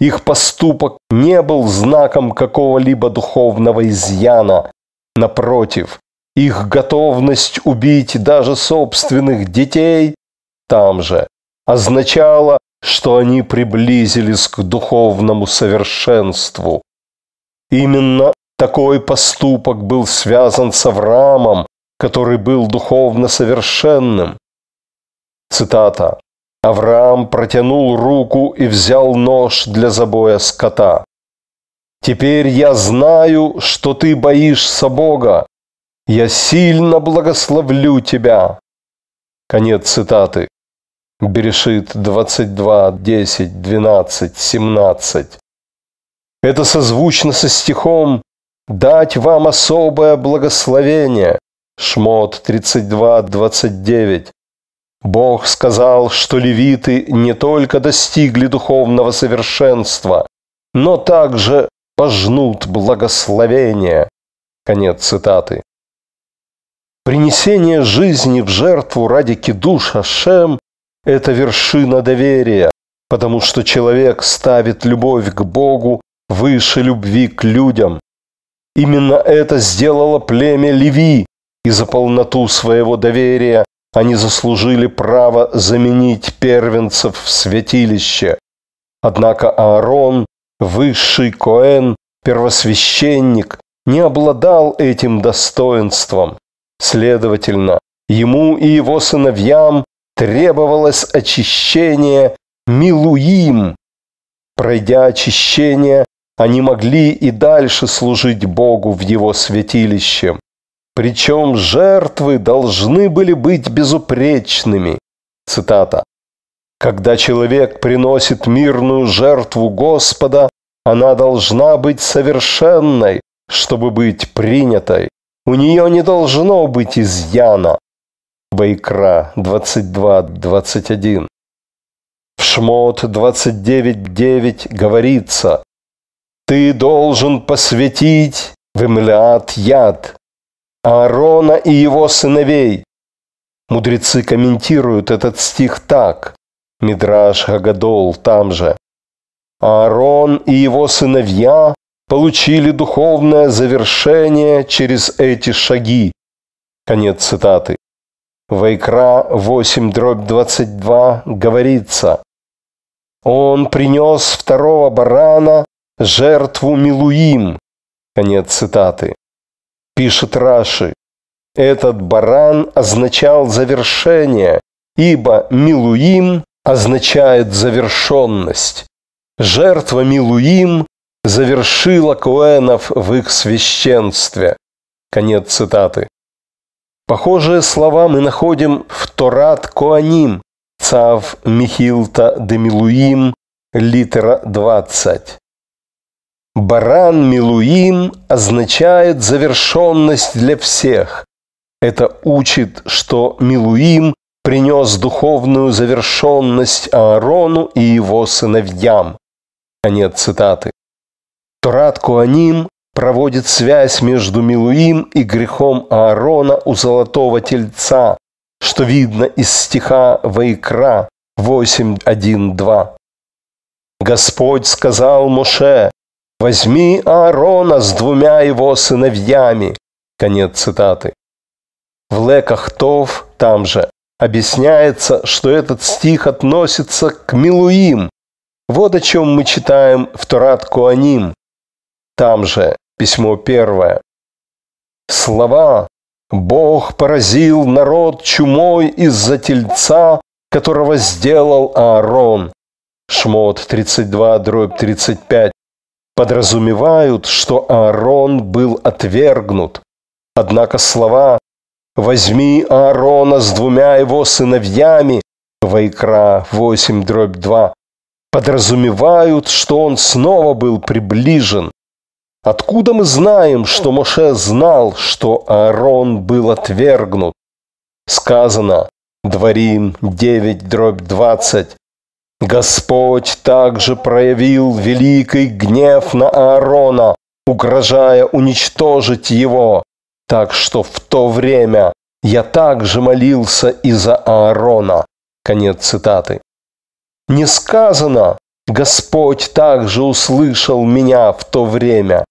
Их поступок не был знаком какого-либо духовного изъяна. Напротив, их готовность убить даже собственных детей там же означала, что они приблизились к духовному совершенству. Именно такой поступок был связан с Авраамом, который был духовно совершенным. Цитата. Авраам протянул руку и взял нож для забоя скота. «Теперь я знаю, что ты боишься Бога. Я сильно благословлю тебя». Конец цитаты. Берешит 22, 10, 12, 17. Это созвучно со стихом «Дать вам особое благословение» Шмот 32, 29 Бог сказал, что левиты не только достигли духовного совершенства, но также пожнут благословение. Конец цитаты. Принесение жизни в жертву ради кидуш шем — это вершина доверия, потому что человек ставит любовь к Богу выше любви к людям. Именно это сделало племя Леви, и за полноту своего доверия они заслужили право заменить первенцев в святилище. Однако Аарон, высший Коэн, первосвященник, не обладал этим достоинством. Следовательно, ему и его сыновьям требовалось очищение Милуим. Пройдя очищение, они могли и дальше служить Богу в его святилище. Причем жертвы должны были быть безупречными. Цитата. Когда человек приносит мирную жертву Господа, она должна быть совершенной, чтобы быть принятой. У нее не должно быть изъяна. Вайкра 22.21 В Шмот 29.9 говорится, «Ты должен посвятить вымлят яд, Аарона и его сыновей. Мудрецы комментируют этот стих так. Мидраш Хагадол там же. Аарон и его сыновья получили духовное завершение через эти шаги. Конец цитаты. Вайкра Икра 8 дробь 22 говорится, «Он принес второго барана жертву Милуим». Конец цитаты пишет Раши. Этот баран означал завершение, ибо Милуим означает завершенность. Жертва Милуим завершила Коэнов в их священстве. Конец цитаты. Похожие слова мы находим в Торат Коаним, Цав Михилта милуим, литера 20. Баран Милуим означает завершенность для всех. Это учит, что Милуим принес духовную завершенность Аарону и его сыновьям. Конец цитаты. Турат Куаним проводит связь между Милуим и грехом Аарона у золотого тельца, что видно из стиха Вайкра 8.1.2. Господь сказал Моше, «Возьми Аарона с двумя его сыновьями». Конец цитаты. В Леках Тов там же объясняется, что этот стих относится к Милуим. Вот о чем мы читаем в Торат Куаним. Там же письмо первое. Слова «Бог поразил народ чумой из-за тельца, которого сделал Аарон». Шмот 32, дробь 35 подразумевают, что Аарон был отвергнут. Однако слова «возьми Аарона с двумя его сыновьями» Вайкра 8 дробь 2 подразумевают, что он снова был приближен. Откуда мы знаем, что Моше знал, что Аарон был отвергнут? Сказано, Дворим 9 дробь 20, Господь также проявил великий гнев на Аарона, угрожая уничтожить его. Так что в то время я также молился из-за Аарона. Конец цитаты. Не сказано, Господь также услышал меня в то время.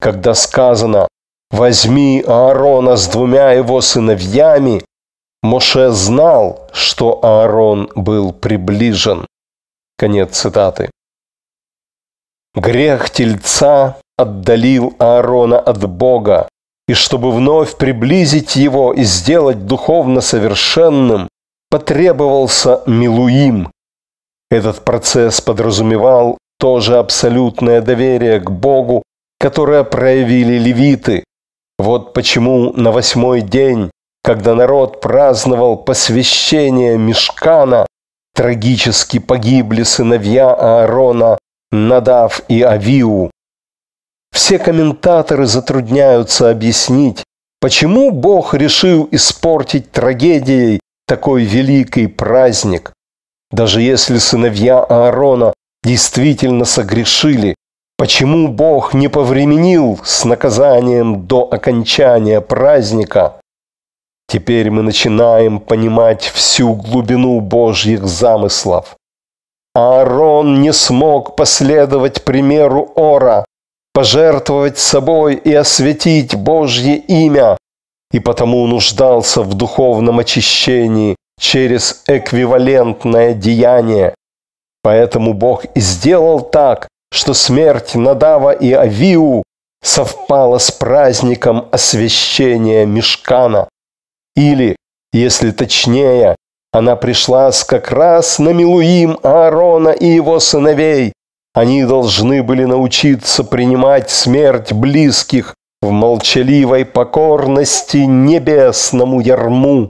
Когда сказано, возьми Аарона с двумя его сыновьями Моше знал, что Аарон был приближен. Конец цитаты. Грех тельца отдалил Аарона от Бога, и чтобы вновь приблизить его и сделать духовно совершенным, потребовался Милуим. Этот процесс подразумевал тоже абсолютное доверие к Богу, которое проявили левиты. Вот почему на восьмой день когда народ праздновал посвящение Мешкана, трагически погибли сыновья Аарона, Надав и Авиу. Все комментаторы затрудняются объяснить, почему Бог решил испортить трагедией такой великий праздник. Даже если сыновья Аарона действительно согрешили, почему Бог не повременил с наказанием до окончания праздника – Теперь мы начинаем понимать всю глубину Божьих замыслов. Аарон не смог последовать примеру Ора, пожертвовать собой и осветить Божье имя, и потому нуждался в духовном очищении через эквивалентное деяние. Поэтому Бог и сделал так, что смерть Надава и Авиу совпала с праздником освящения Мешкана. Или, если точнее, она пришла с как раз на Милуим Аарона и его сыновей. Они должны были научиться принимать смерть близких в молчаливой покорности небесному ярму.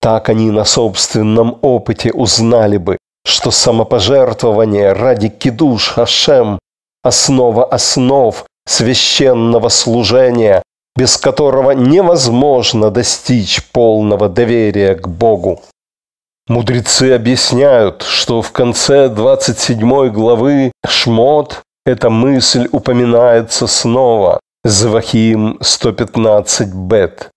Так они на собственном опыте узнали бы, что самопожертвование ради кидуш Хашем – основа основ священного служения, без которого невозможно достичь полного доверия к Богу. Мудрецы объясняют, что в конце 27 главы «Шмот» эта мысль упоминается снова. Завахим 115 бет.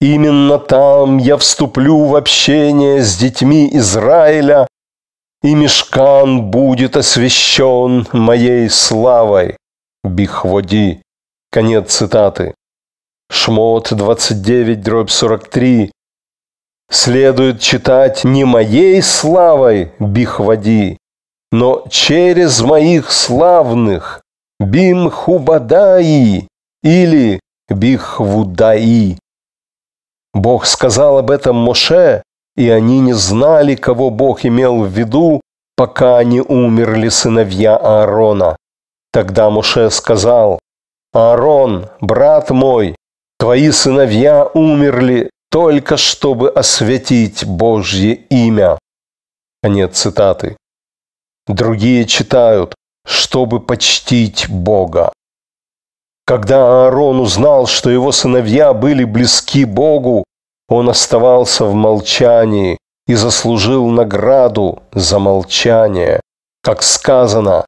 Именно там я вступлю в общение с детьми Израиля, и мешкан будет освящен моей славой. Бихводи Конец цитаты. Шмот 29, дробь 43. Следует читать не моей славой Бихвади, но через моих славных Бимхубадаи или Бихвудаи. Бог сказал об этом Моше, и они не знали, кого Бог имел в виду, пока не умерли сыновья Аарона. Тогда Моше сказал, «Аарон, брат мой, твои сыновья умерли только чтобы осветить Божье имя». Конец цитаты. Другие читают, чтобы почтить Бога. Когда Аарон узнал, что его сыновья были близки Богу, он оставался в молчании и заслужил награду за молчание. Как сказано,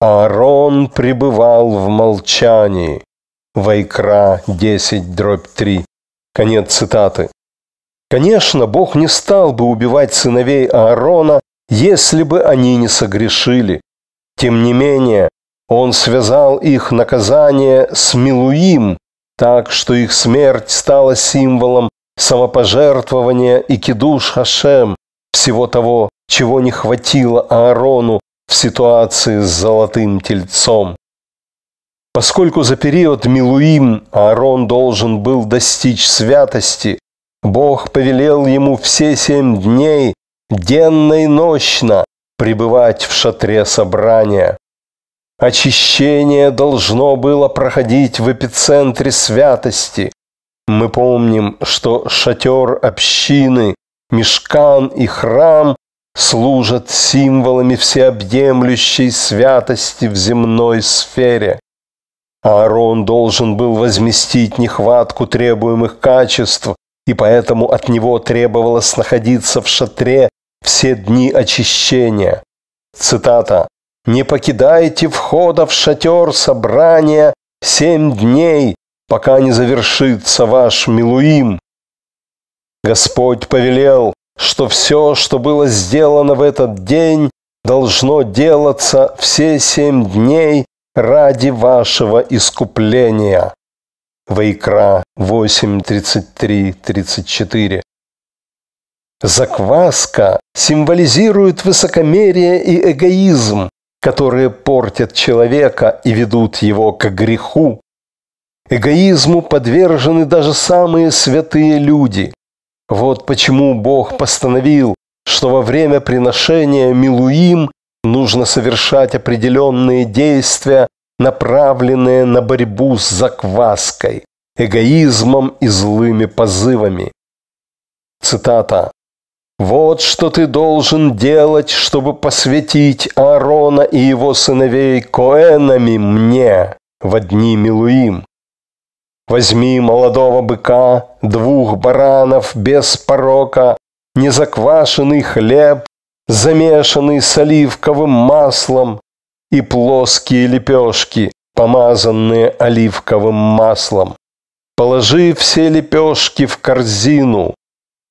Аарон пребывал в молчании. Вайкра 10, дробь 3. Конец цитаты. Конечно, Бог не стал бы убивать сыновей Аарона, если бы они не согрешили. Тем не менее, Он связал их наказание с Милуим, так что их смерть стала символом самопожертвования и кидуш Хашем, всего того, чего не хватило Аарону ситуации с золотым тельцом. Поскольку за период Милуим Аарон должен был достичь святости, Бог повелел ему все семь дней, денно и нощно, пребывать в шатре собрания. Очищение должно было проходить в эпицентре святости. Мы помним, что шатер общины, мешкан и храм служат символами всеобъемлющей святости в земной сфере. Аарон должен был возместить нехватку требуемых качеств, и поэтому от него требовалось находиться в шатре все дни очищения. Цитата. «Не покидайте входа в шатер собрания семь дней, пока не завершится ваш Милуим». Господь повелел, что все, что было сделано в этот день, должно делаться все семь дней ради вашего искупления. Вайкра 8.33-34 Закваска символизирует высокомерие и эгоизм, которые портят человека и ведут его к греху. Эгоизму подвержены даже самые святые люди. Вот почему Бог постановил, что во время приношения Милуим нужно совершать определенные действия, направленные на борьбу с закваской, эгоизмом и злыми позывами. Цитата. «Вот что ты должен делать, чтобы посвятить Аарона и его сыновей Коэнами мне в дни Милуим, Возьми молодого быка, двух баранов без порока, незаквашенный хлеб, замешанный с оливковым маслом и плоские лепешки, помазанные оливковым маслом. Положи все лепешки в корзину.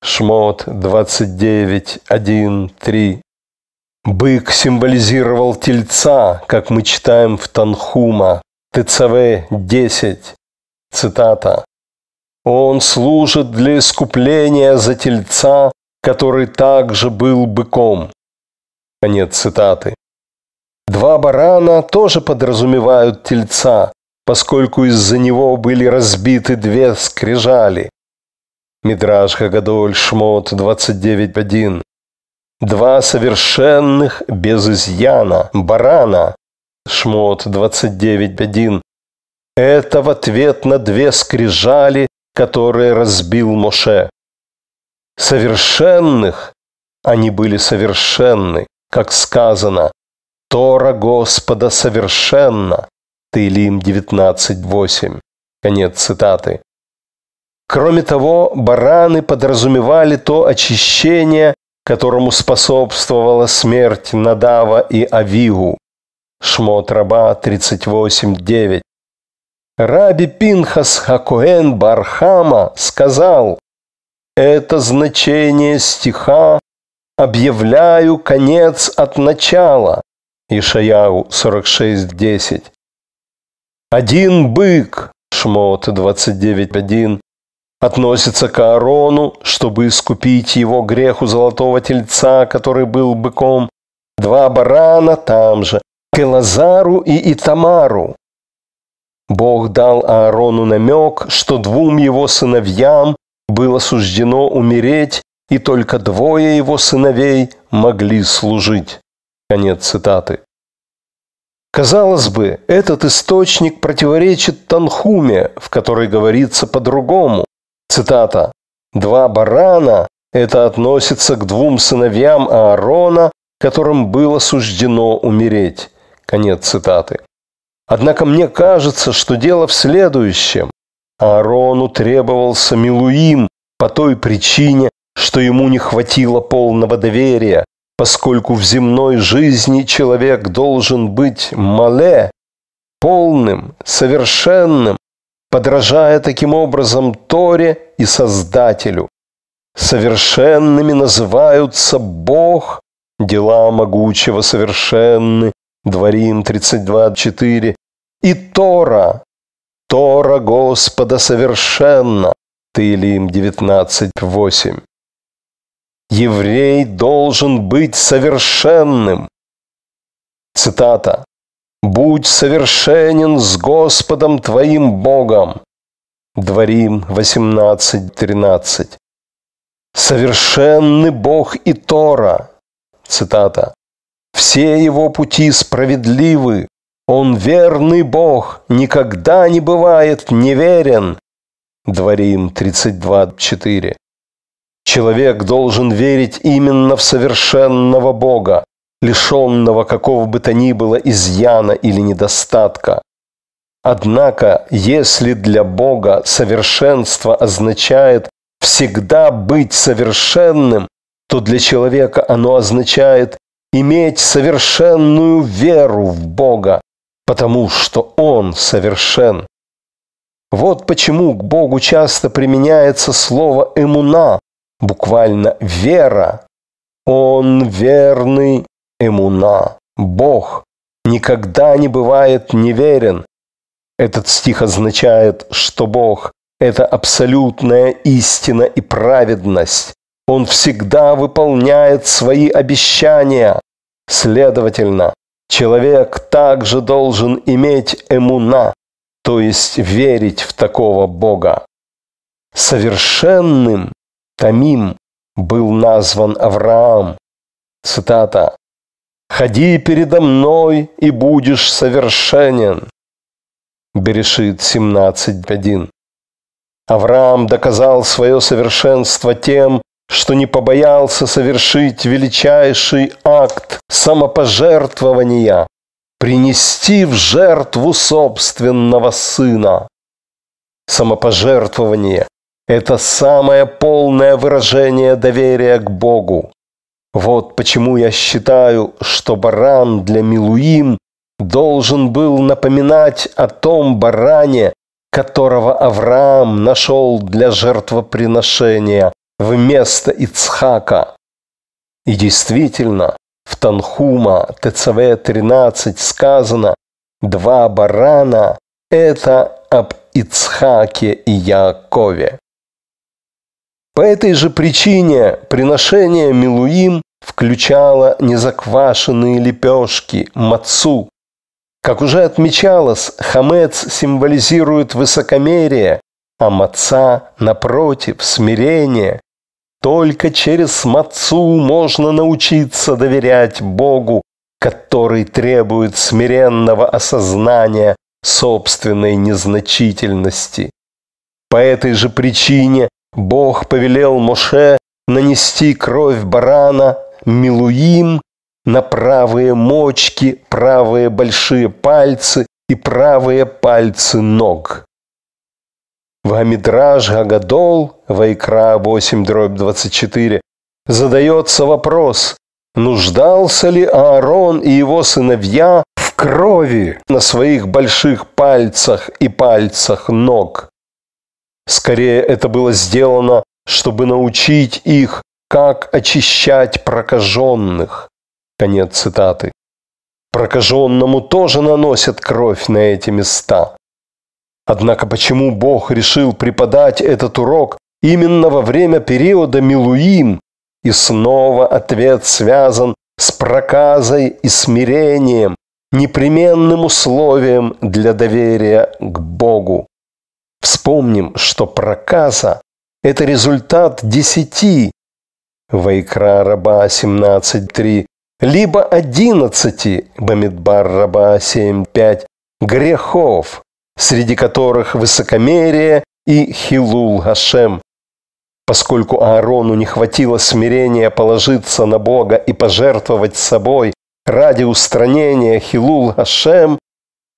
Шмот 29.1.3 Бык символизировал тельца, как мы читаем в Танхума, ТЦВ 10. Цитата. «Он служит для искупления за тельца, который также был быком». Конец цитаты. Два барана тоже подразумевают тельца, поскольку из-за него были разбиты две скрижали. Мидраш Гагадоль Шмот 29.1 Два совершенных без изъяна барана Шмот 29.1 это в ответ на две скрижали, которые разбил Моше. Совершенных они были совершенны, как сказано, Тора Господа совершенна. Таилим 19.8. Конец цитаты. Кроме того, бараны подразумевали то очищение, которому способствовала смерть Надава и Авигу. Шмот раба 38.9. Раби Пинхас Хакуэн Бархама сказал, «Это значение стиха «Объявляю конец от начала» Ишаяу 46.10. Один бык, Шмот 29.1, относится к Аарону, чтобы искупить его грех у золотого тельца, который был быком, два барана там же, к Элазару и Итамару, Бог дал Аарону намек, что двум его сыновьям было суждено умереть, и только двое его сыновей могли служить. Конец цитаты. Казалось бы, этот источник противоречит Танхуме, в которой говорится по-другому. Цитата. «Два барана – это относится к двум сыновьям Аарона, которым было суждено умереть». Конец цитаты. Однако мне кажется, что дело в следующем. Аарону требовался Милуим по той причине, что ему не хватило полного доверия, поскольку в земной жизни человек должен быть мале, полным, совершенным, подражая таким образом Торе и Создателю. Совершенными называются Бог, дела могучего совершенны, Дворим 32.4. «И Тора, Тора Господа совершенно» Таилим 19.8. Еврей должен быть совершенным. Цитата. «Будь совершенен с Господом твоим Богом». Дворим 18.13. «Совершенный Бог и Тора». Цитата. Все его пути справедливы. Он верный Бог, никогда не бывает неверен. Дворим 32.4. Человек должен верить именно в совершенного Бога, лишенного какого бы то ни было изъяна или недостатка. Однако, если для Бога совершенство означает всегда быть совершенным, то для человека оно означает иметь совершенную веру в Бога, потому что Он совершен. Вот почему к Богу часто применяется слово «эмуна», буквально «вера». Он верный эмуна, Бог, никогда не бывает неверен. Этот стих означает, что Бог – это абсолютная истина и праведность, он всегда выполняет свои обещания. Следовательно, человек также должен иметь эмуна, то есть верить в такого Бога. Совершенным Тамим был назван Авраам. Цитата. «Ходи передо мной, и будешь совершенен». Берешит 17.1. Авраам доказал свое совершенство тем, что не побоялся совершить величайший акт самопожертвования, принести в жертву собственного сына. Самопожертвование – это самое полное выражение доверия к Богу. Вот почему я считаю, что баран для Милуим должен был напоминать о том баране, которого Авраам нашел для жертвоприношения, вместо Ицхака. И действительно, в Танхума ТЦВ-13 сказано «Два барана – это об Ицхаке и Якове По этой же причине приношение Милуим включало незаквашенные лепешки, мацу. Как уже отмечалось, хамец символизирует высокомерие, а маца, напротив, смирение, только через мацу можно научиться доверять Богу, который требует смиренного осознания собственной незначительности. По этой же причине Бог повелел Моше нанести кровь барана Милуим на правые мочки, правые большие пальцы и правые пальцы ног. Вамидраж Гагадол, Вайкра 8 дробь 24, задается вопрос, нуждался ли Аарон и его сыновья в крови на своих больших пальцах и пальцах ног. Скорее, это было сделано, чтобы научить их, как очищать прокаженных. Конец цитаты. Прокаженному тоже наносят кровь на эти места. Однако почему Бог решил преподать этот урок именно во время периода Милуим? И снова ответ связан с проказой и смирением, непременным условием для доверия к Богу. Вспомним, что проказа – это результат десяти, Вайкра раба 17.3, либо одиннадцати, Бамидбар раба 7.5, грехов, среди которых высокомерие и Хилул Гашем. Поскольку Аарону не хватило смирения положиться на Бога и пожертвовать собой ради устранения Хилул Гашем,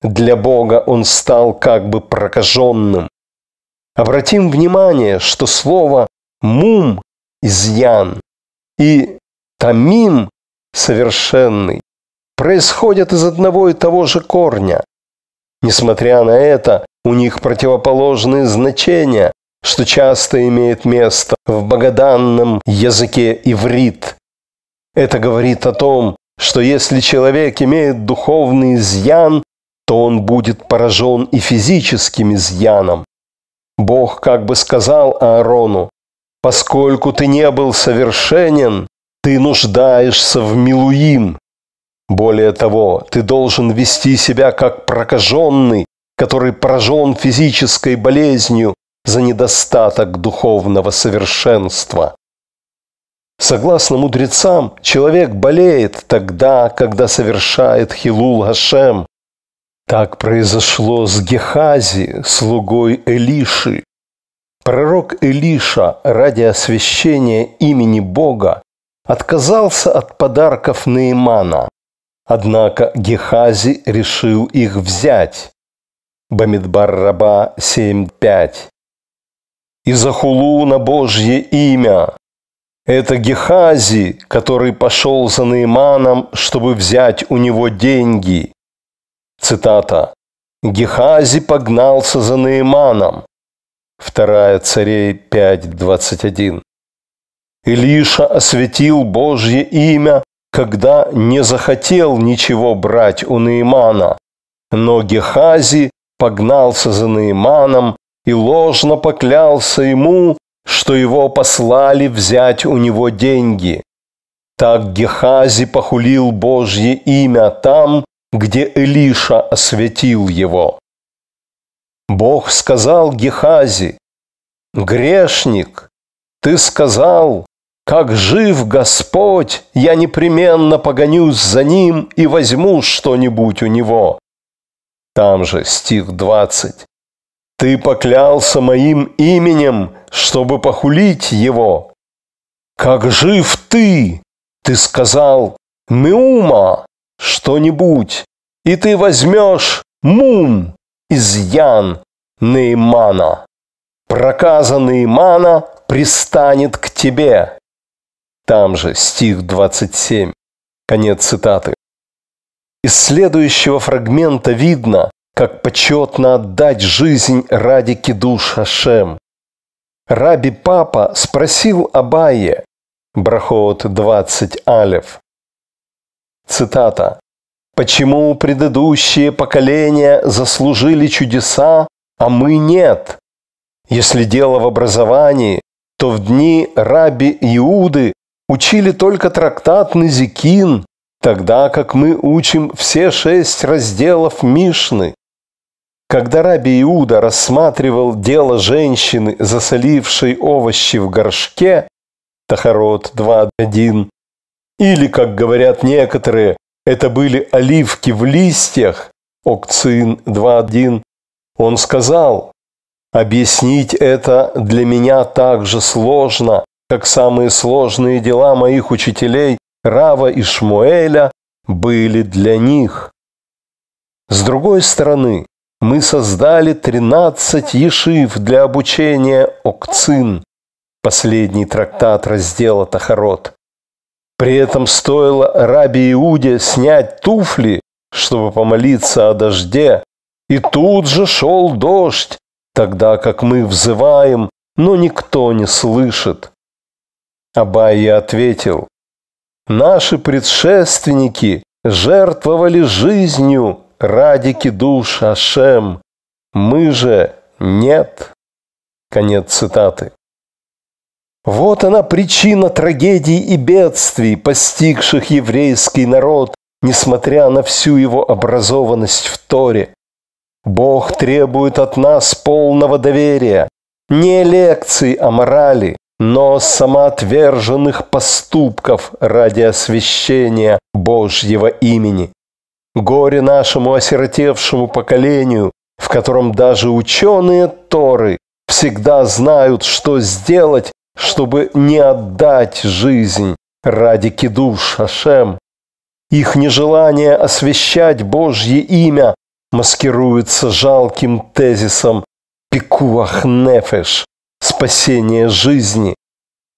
для Бога он стал как бы прокаженным. Обратим внимание, что слово «мум» – изъян и «тамим» – совершенный происходят из одного и того же корня. Несмотря на это, у них противоположные значения, что часто имеет место в богоданном языке иврит. Это говорит о том, что если человек имеет духовный изъян, то он будет поражен и физическим изъяном. Бог как бы сказал Аарону, «Поскольку ты не был совершенен, ты нуждаешься в Милуим, более того, ты должен вести себя как прокаженный, который поражен физической болезнью за недостаток духовного совершенства. Согласно мудрецам, человек болеет тогда, когда совершает Хилул Хашем. Так произошло с Гехази, слугой Элиши. Пророк Элиша ради освящения имени Бога отказался от подарков Наимана. Однако Гехази решил их взять. Бамидбар Раба 7.5. «И захулу на Божье имя». Это Гехази, который пошел за Наиманом, чтобы взять у него деньги. Цитата. Гехази погнался за Наиманом. 2 царей 5.21. Илиша осветил Божье имя когда не захотел ничего брать у Наимана. Но Гехази погнался за Наиманом и ложно поклялся ему, что его послали взять у него деньги. Так Гехази похулил Божье имя там, где Элиша осветил его. Бог сказал Гехази, «Грешник, ты сказал, как жив Господь, я непременно погонюсь за ним и возьму что-нибудь у него. Там же стих 20. Ты поклялся моим именем, чтобы похулить его. Как жив ты, ты сказал, Меума, что-нибудь, и ты возьмешь Мум из Ян Неймана. Проказа Неймана пристанет к тебе там же, стих 27. Конец цитаты. Из следующего фрагмента видно, как почетно отдать жизнь ради Кидуш Хашем. Раби Папа спросил Абае, Брахот 20 Алев. Цитата. «Почему предыдущие поколения заслужили чудеса, а мы нет? Если дело в образовании, то в дни раби Иуды учили только трактат Назикин, тогда как мы учим все шесть разделов Мишны. Когда раби Иуда рассматривал дело женщины, засолившей овощи в горшке, Тахарот 2.1, или, как говорят некоторые, это были оливки в листьях, Окцин 2.1, он сказал, «Объяснить это для меня так же сложно, как самые сложные дела моих учителей Рава и Шмуэля были для них. С другой стороны, мы создали 13 ешив для обучения Окцин, последний трактат раздела Тахарот. При этом стоило Раби Иуде снять туфли, чтобы помолиться о дожде, и тут же шел дождь, тогда как мы взываем, но никто не слышит. Абайя ответил, «Наши предшественники жертвовали жизнью ради кидуш Ашем, мы же нет». Конец цитаты. Вот она причина трагедий и бедствий, постигших еврейский народ, несмотря на всю его образованность в Торе. Бог требует от нас полного доверия, не лекций о морали, но самоотверженных поступков ради освящения Божьего имени. Горе нашему осиротевшему поколению, в котором даже ученые Торы всегда знают, что сделать, чтобы не отдать жизнь ради кидуш Ашем. Их нежелание освящать Божье имя маскируется жалким тезисом «пикуах нефеш» спасение жизни.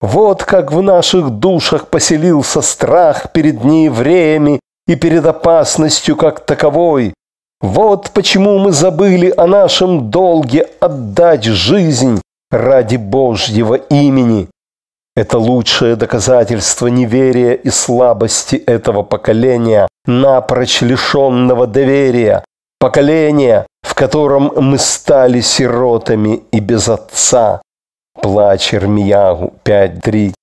Вот как в наших душах поселился страх перед неевреями и перед опасностью как таковой. Вот почему мы забыли о нашем долге отдать жизнь ради Божьего имени. Это лучшее доказательство неверия и слабости этого поколения, напрочь лишенного доверия, поколения, в котором мы стали сиротами и без отца. Плач Ирмиягу 5.3.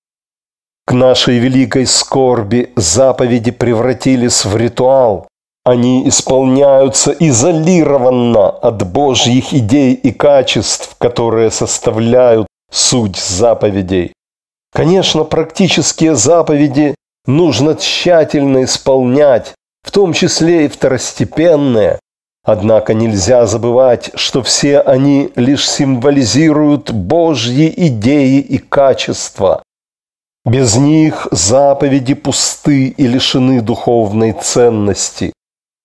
К нашей великой скорби заповеди превратились в ритуал. Они исполняются изолированно от божьих идей и качеств, которые составляют суть заповедей. Конечно, практические заповеди нужно тщательно исполнять, в том числе и второстепенные, Однако нельзя забывать, что все они лишь символизируют Божьи идеи и качества. Без них заповеди пусты и лишены духовной ценности.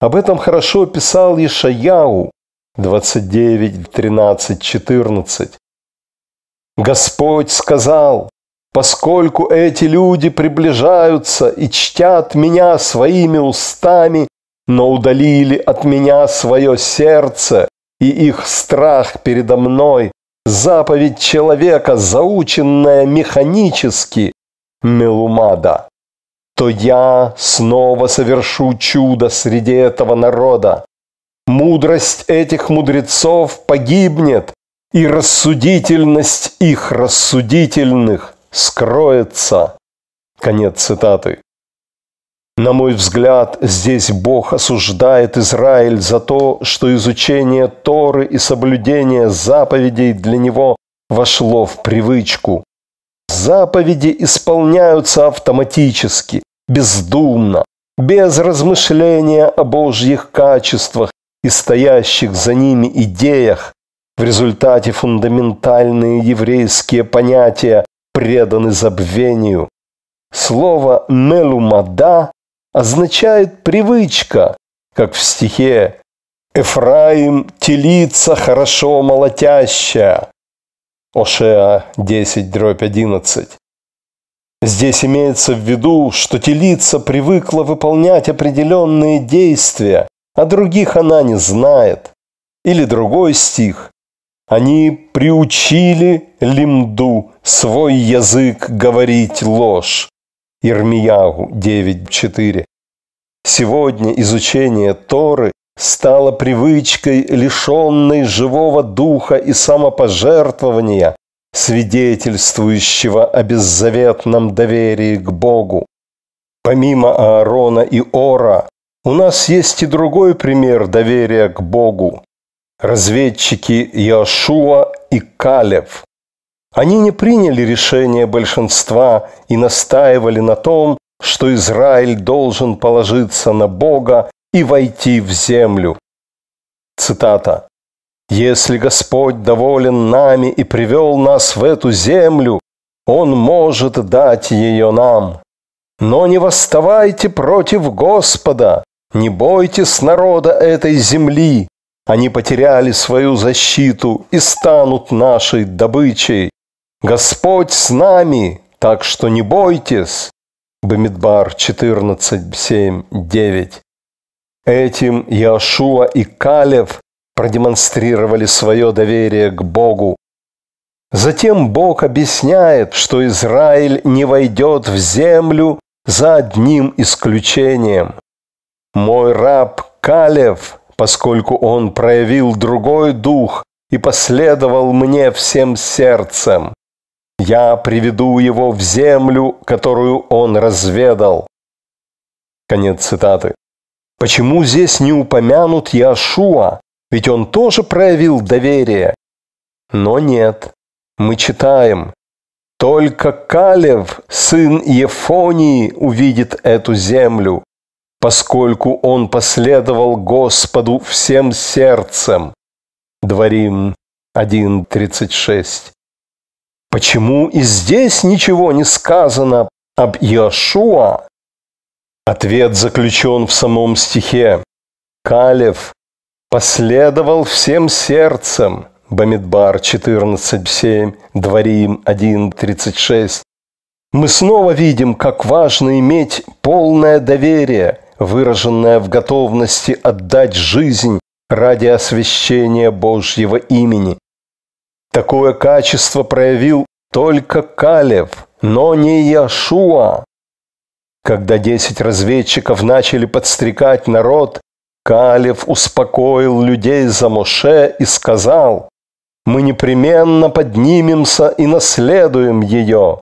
Об этом хорошо писал Ишаяу 29, 13, 14. Господь сказал, «Поскольку эти люди приближаются и чтят меня своими устами но удалили от меня свое сердце и их страх передо мной, заповедь человека, заученная механически, Мелумада, то я снова совершу чудо среди этого народа. Мудрость этих мудрецов погибнет, и рассудительность их рассудительных скроется. Конец цитаты. На мой взгляд, здесь Бог осуждает Израиль за то, что изучение Торы и соблюдение заповедей для него вошло в привычку. Заповеди исполняются автоматически, бездумно, без размышления о Божьих качествах и стоящих за ними идеях. В результате фундаментальные еврейские понятия преданы забвению. Слово «мелумада» означает привычка, как в стихе «Эфраим телится хорошо молотящая» Ошеа 10, дробь 11. Здесь имеется в виду, что телица привыкла выполнять определенные действия, а других она не знает. Или другой стих. Они приучили лимду свой язык говорить ложь. Ирмиягу 9.4. Сегодня изучение Торы стало привычкой, лишенной живого духа и самопожертвования, свидетельствующего о беззаветном доверии к Богу. Помимо Аарона и Ора, у нас есть и другой пример доверия к Богу. Разведчики Яшуа и Калев. Они не приняли решение большинства и настаивали на том, что Израиль должен положиться на Бога и войти в землю. Цитата. «Если Господь доволен нами и привел нас в эту землю, Он может дать ее нам. Но не восставайте против Господа, не бойтесь народа этой земли. Они потеряли свою защиту и станут нашей добычей. Господь с нами, так что не бойтесь. Бамидбар 14, 9. Этим Яшуа и Калев продемонстрировали свое доверие к Богу. Затем Бог объясняет, что Израиль не войдет в землю за одним исключением. Мой раб Калев, поскольку он проявил другой дух и последовал мне всем сердцем. Я приведу его в землю, которую он разведал. Конец цитаты. Почему здесь не упомянут Яшуа? Ведь он тоже проявил доверие. Но нет. Мы читаем. Только Калев, сын Ефонии, увидит эту землю, поскольку он последовал Господу всем сердцем. Дворим 1.36. Почему и здесь ничего не сказано об Иошуа? Ответ заключен в самом стихе. Калев последовал всем сердцем. Бамидбар 14.7, Дворим 1.36. Мы снова видим, как важно иметь полное доверие, выраженное в готовности отдать жизнь ради освящения Божьего имени – Такое качество проявил только Калев, но не Яшуа. Когда десять разведчиков начали подстрекать народ, Калев успокоил людей за Моше и сказал, «Мы непременно поднимемся и наследуем ее».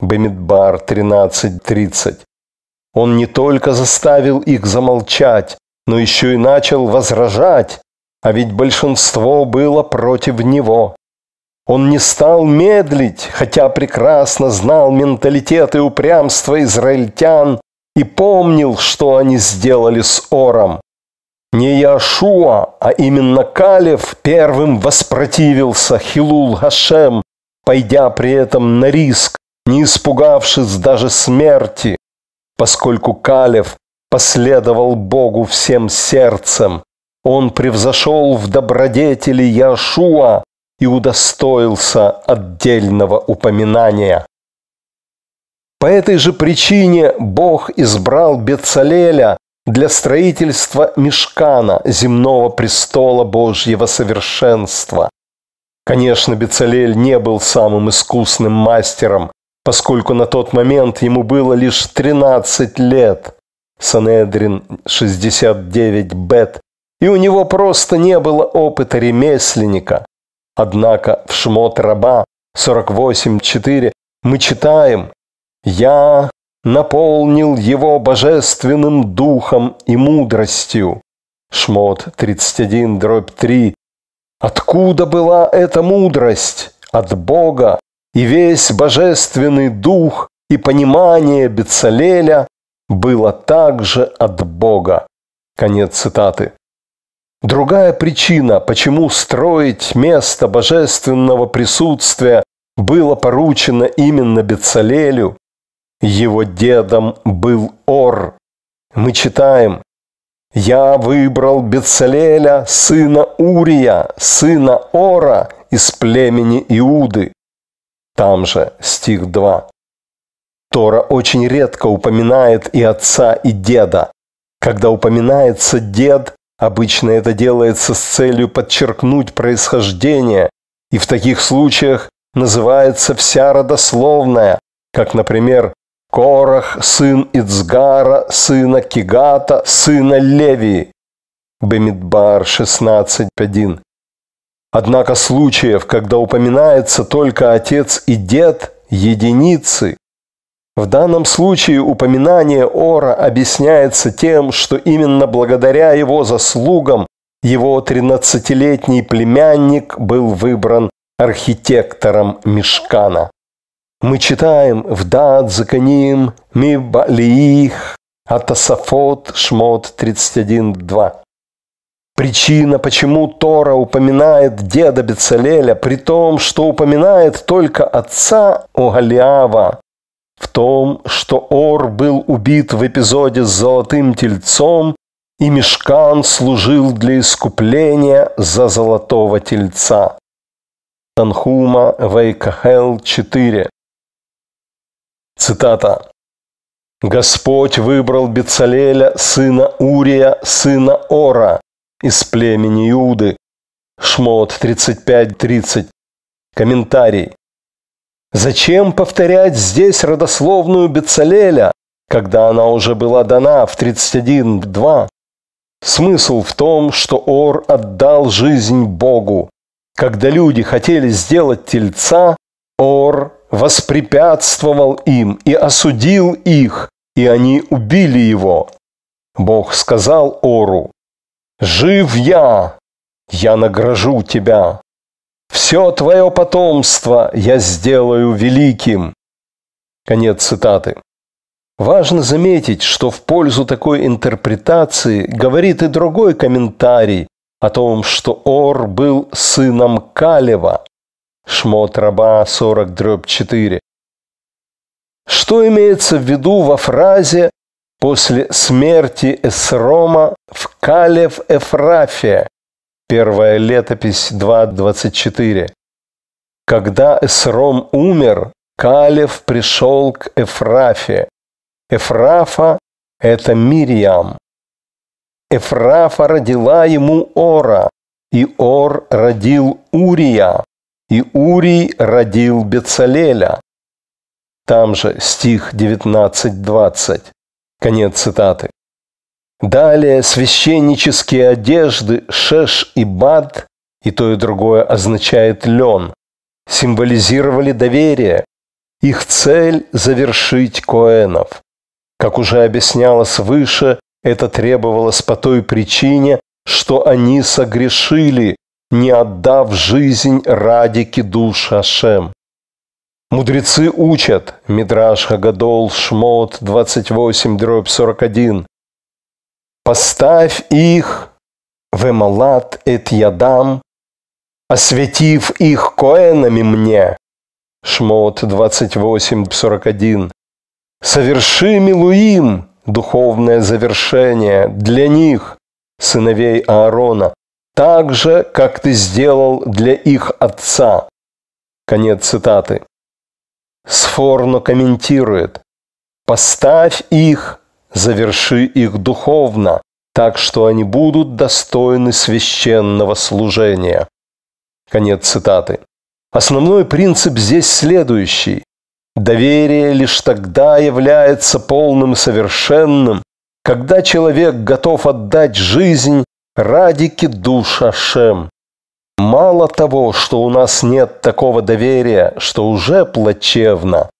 Бемидбар 13.30. Он не только заставил их замолчать, но еще и начал возражать, а ведь большинство было против него. Он не стал медлить, хотя прекрасно знал менталитет и упрямство израильтян и помнил, что они сделали с Ором. Не Яшуа, а именно Калев первым воспротивился Хилул Хашем, пойдя при этом на риск, не испугавшись даже смерти, поскольку Калев последовал Богу всем сердцем. Он превзошел в добродетели Яшуа, и удостоился отдельного упоминания. По этой же причине Бог избрал Бецалеля для строительства мешкана земного престола Божьего совершенства. Конечно, Бецалель не был самым искусным мастером, поскольку на тот момент ему было лишь 13 лет. Санедрин 69 бет, и у него просто не было опыта ремесленника. Однако в Шмот Раба 48.4 мы читаем «Я наполнил его божественным духом и мудростью». Шмот 31, дробь 3. Откуда была эта мудрость? От Бога. И весь божественный дух и понимание Бецалеля было также от Бога. Конец цитаты. Другая причина, почему строить место божественного присутствия было поручено именно Бецалелю, его дедом был Ор. Мы читаем, «Я выбрал Бецалеля, сына Урия, сына Ора из племени Иуды». Там же стих 2. Тора очень редко упоминает и отца, и деда. Когда упоминается дед, Обычно это делается с целью подчеркнуть происхождение, и в таких случаях называется вся родословная, как, например, Корах, сын Ицгара, сына Кигата, сына Левии. Бемидбар 16.1. Однако случаев, когда упоминается только отец и дед, единицы. В данном случае упоминание Ора объясняется тем, что именно благодаря его заслугам его 13-летний племянник был выбран архитектором Мешкана. Мы читаем в «Вдат законим мибалиих атасафот шмот 31.2». Причина, почему Тора упоминает деда Бецалеля, при том, что упоминает только отца Огалиава, в том, что Ор был убит в эпизоде с золотым тельцом, и мешкан служил для искупления за золотого тельца. Танхума Вейкахел 4. Цитата. «Господь выбрал Бецалеля, сына Урия, сына Ора, из племени Иуды». Шмот 35.30. Комментарий. Зачем повторять здесь родословную Бецалеля, когда она уже была дана в 31.2? Смысл в том, что Ор отдал жизнь Богу. Когда люди хотели сделать тельца, Ор воспрепятствовал им и осудил их, и они убили его. Бог сказал Ору, «Жив я, я награжу тебя». Все твое потомство я сделаю великим. Конец цитаты. Важно заметить, что в пользу такой интерпретации говорит и другой комментарий о том, что Ор был сыном Калева. Шмот раба 40 дробь 4. Что имеется в виду во фразе «после смерти Эсрома в Калев Эфрафе»? Первая летопись 2.24. Когда Эсром умер, Калев пришел к Эфрафе. Эфрафа – это Мирьям. Эфрафа родила ему Ора, и Ор родил Урия, и Урий родил Бецалеля. Там же стих 19:20. Конец цитаты. Далее священнические одежды шеш и бад, и то и другое означает лен, символизировали доверие. Их цель – завершить коэнов. Как уже объяснялось выше, это требовалось по той причине, что они согрешили, не отдав жизнь ради кидуш Ашем. Мудрецы учат, Мидраш Хагадол, Шмот 28, дробь 41, Поставь их в Эмалат эт Ядам, осветив их коэнами мне. Шмот 28.41. Соверши, Милуим, духовное завершение для них, сыновей Аарона, так же, как ты сделал для их отца. Конец цитаты. Сфорно комментирует. Поставь их заверши их духовно, так что они будут достойны священного служения. Конец цитаты. Основной принцип здесь следующий. Доверие лишь тогда является полным и совершенным, когда человек готов отдать жизнь ради кедуша Шем. Мало того, что у нас нет такого доверия, что уже плачевно,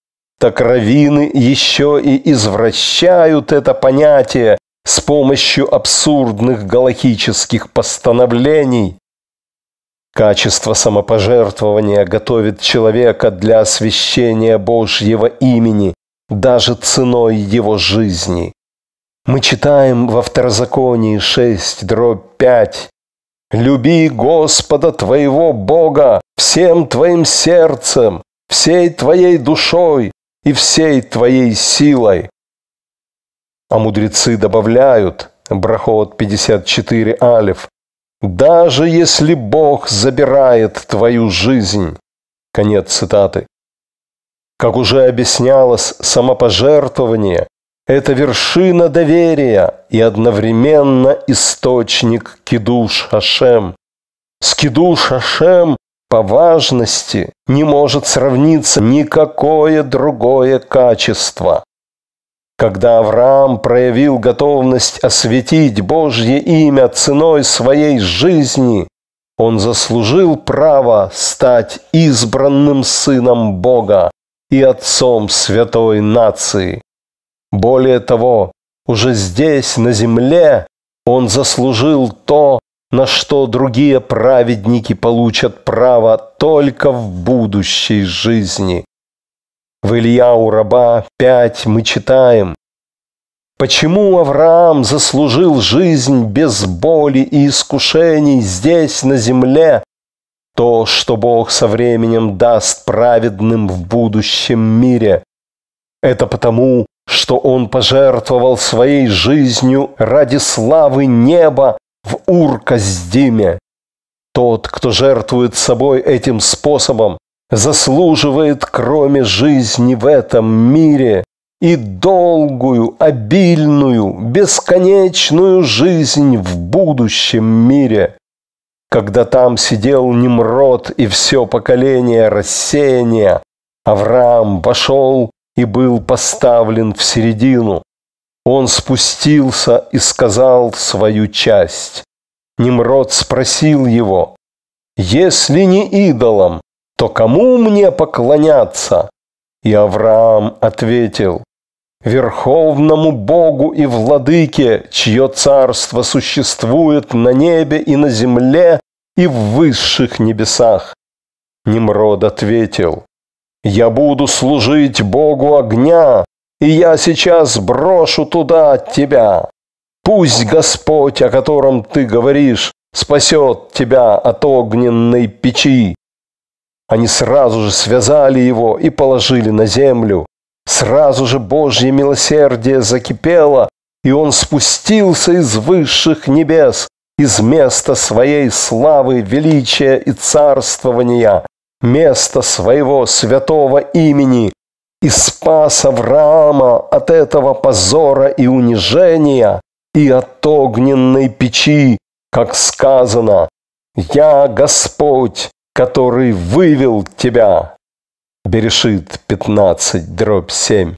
так раввины еще и извращают это понятие с помощью абсурдных галактических постановлений. Качество самопожертвования готовит человека для освящения Божьего имени, даже ценой его жизни. Мы читаем во Второзаконии 6, дробь 5. «Люби Господа твоего Бога всем твоим сердцем, всей твоей душой, и всей твоей силой. А мудрецы добавляют, Брахот 54 Алиф, даже если Бог забирает твою жизнь. Конец цитаты. Как уже объяснялось, самопожертвование – это вершина доверия и одновременно источник Кидуш ашем С Кидуш ашем по важности не может сравниться никакое другое качество. Когда Авраам проявил готовность осветить Божье имя ценой своей жизни, он заслужил право стать избранным сыном Бога и отцом святой нации. Более того, уже здесь, на земле, он заслужил то, на что другие праведники получат право только в будущей жизни. В Ильяу раба 5 мы читаем, Почему Авраам заслужил жизнь без боли и искушений здесь, на земле? То, что Бог со временем даст праведным в будущем мире. Это потому, что он пожертвовал своей жизнью ради славы неба в Урказдиме. Тот, кто жертвует собой этим способом, заслуживает, кроме жизни в этом мире, и долгую, обильную, бесконечную жизнь в будущем мире. Когда там сидел Немрод и все поколение рассеяния, Авраам вошел и был поставлен в середину. Он спустился и сказал свою часть. Немрод спросил его, «Если не идолам, то кому мне поклоняться?» И Авраам ответил, «Верховному Богу и Владыке, чье царство существует на небе и на земле и в высших небесах». Немрод ответил, «Я буду служить Богу огня, и я сейчас брошу туда тебя. Пусть Господь, о котором ты говоришь, спасет тебя от огненной печи. Они сразу же связали его и положили на землю. Сразу же Божье милосердие закипело, и он спустился из высших небес, из места своей славы, величия и царствования, места своего святого имени, и спас Авраама от этого позора и унижения и от огненной печи, как сказано, «Я Господь, который вывел тебя». Берешит 15, дробь 7.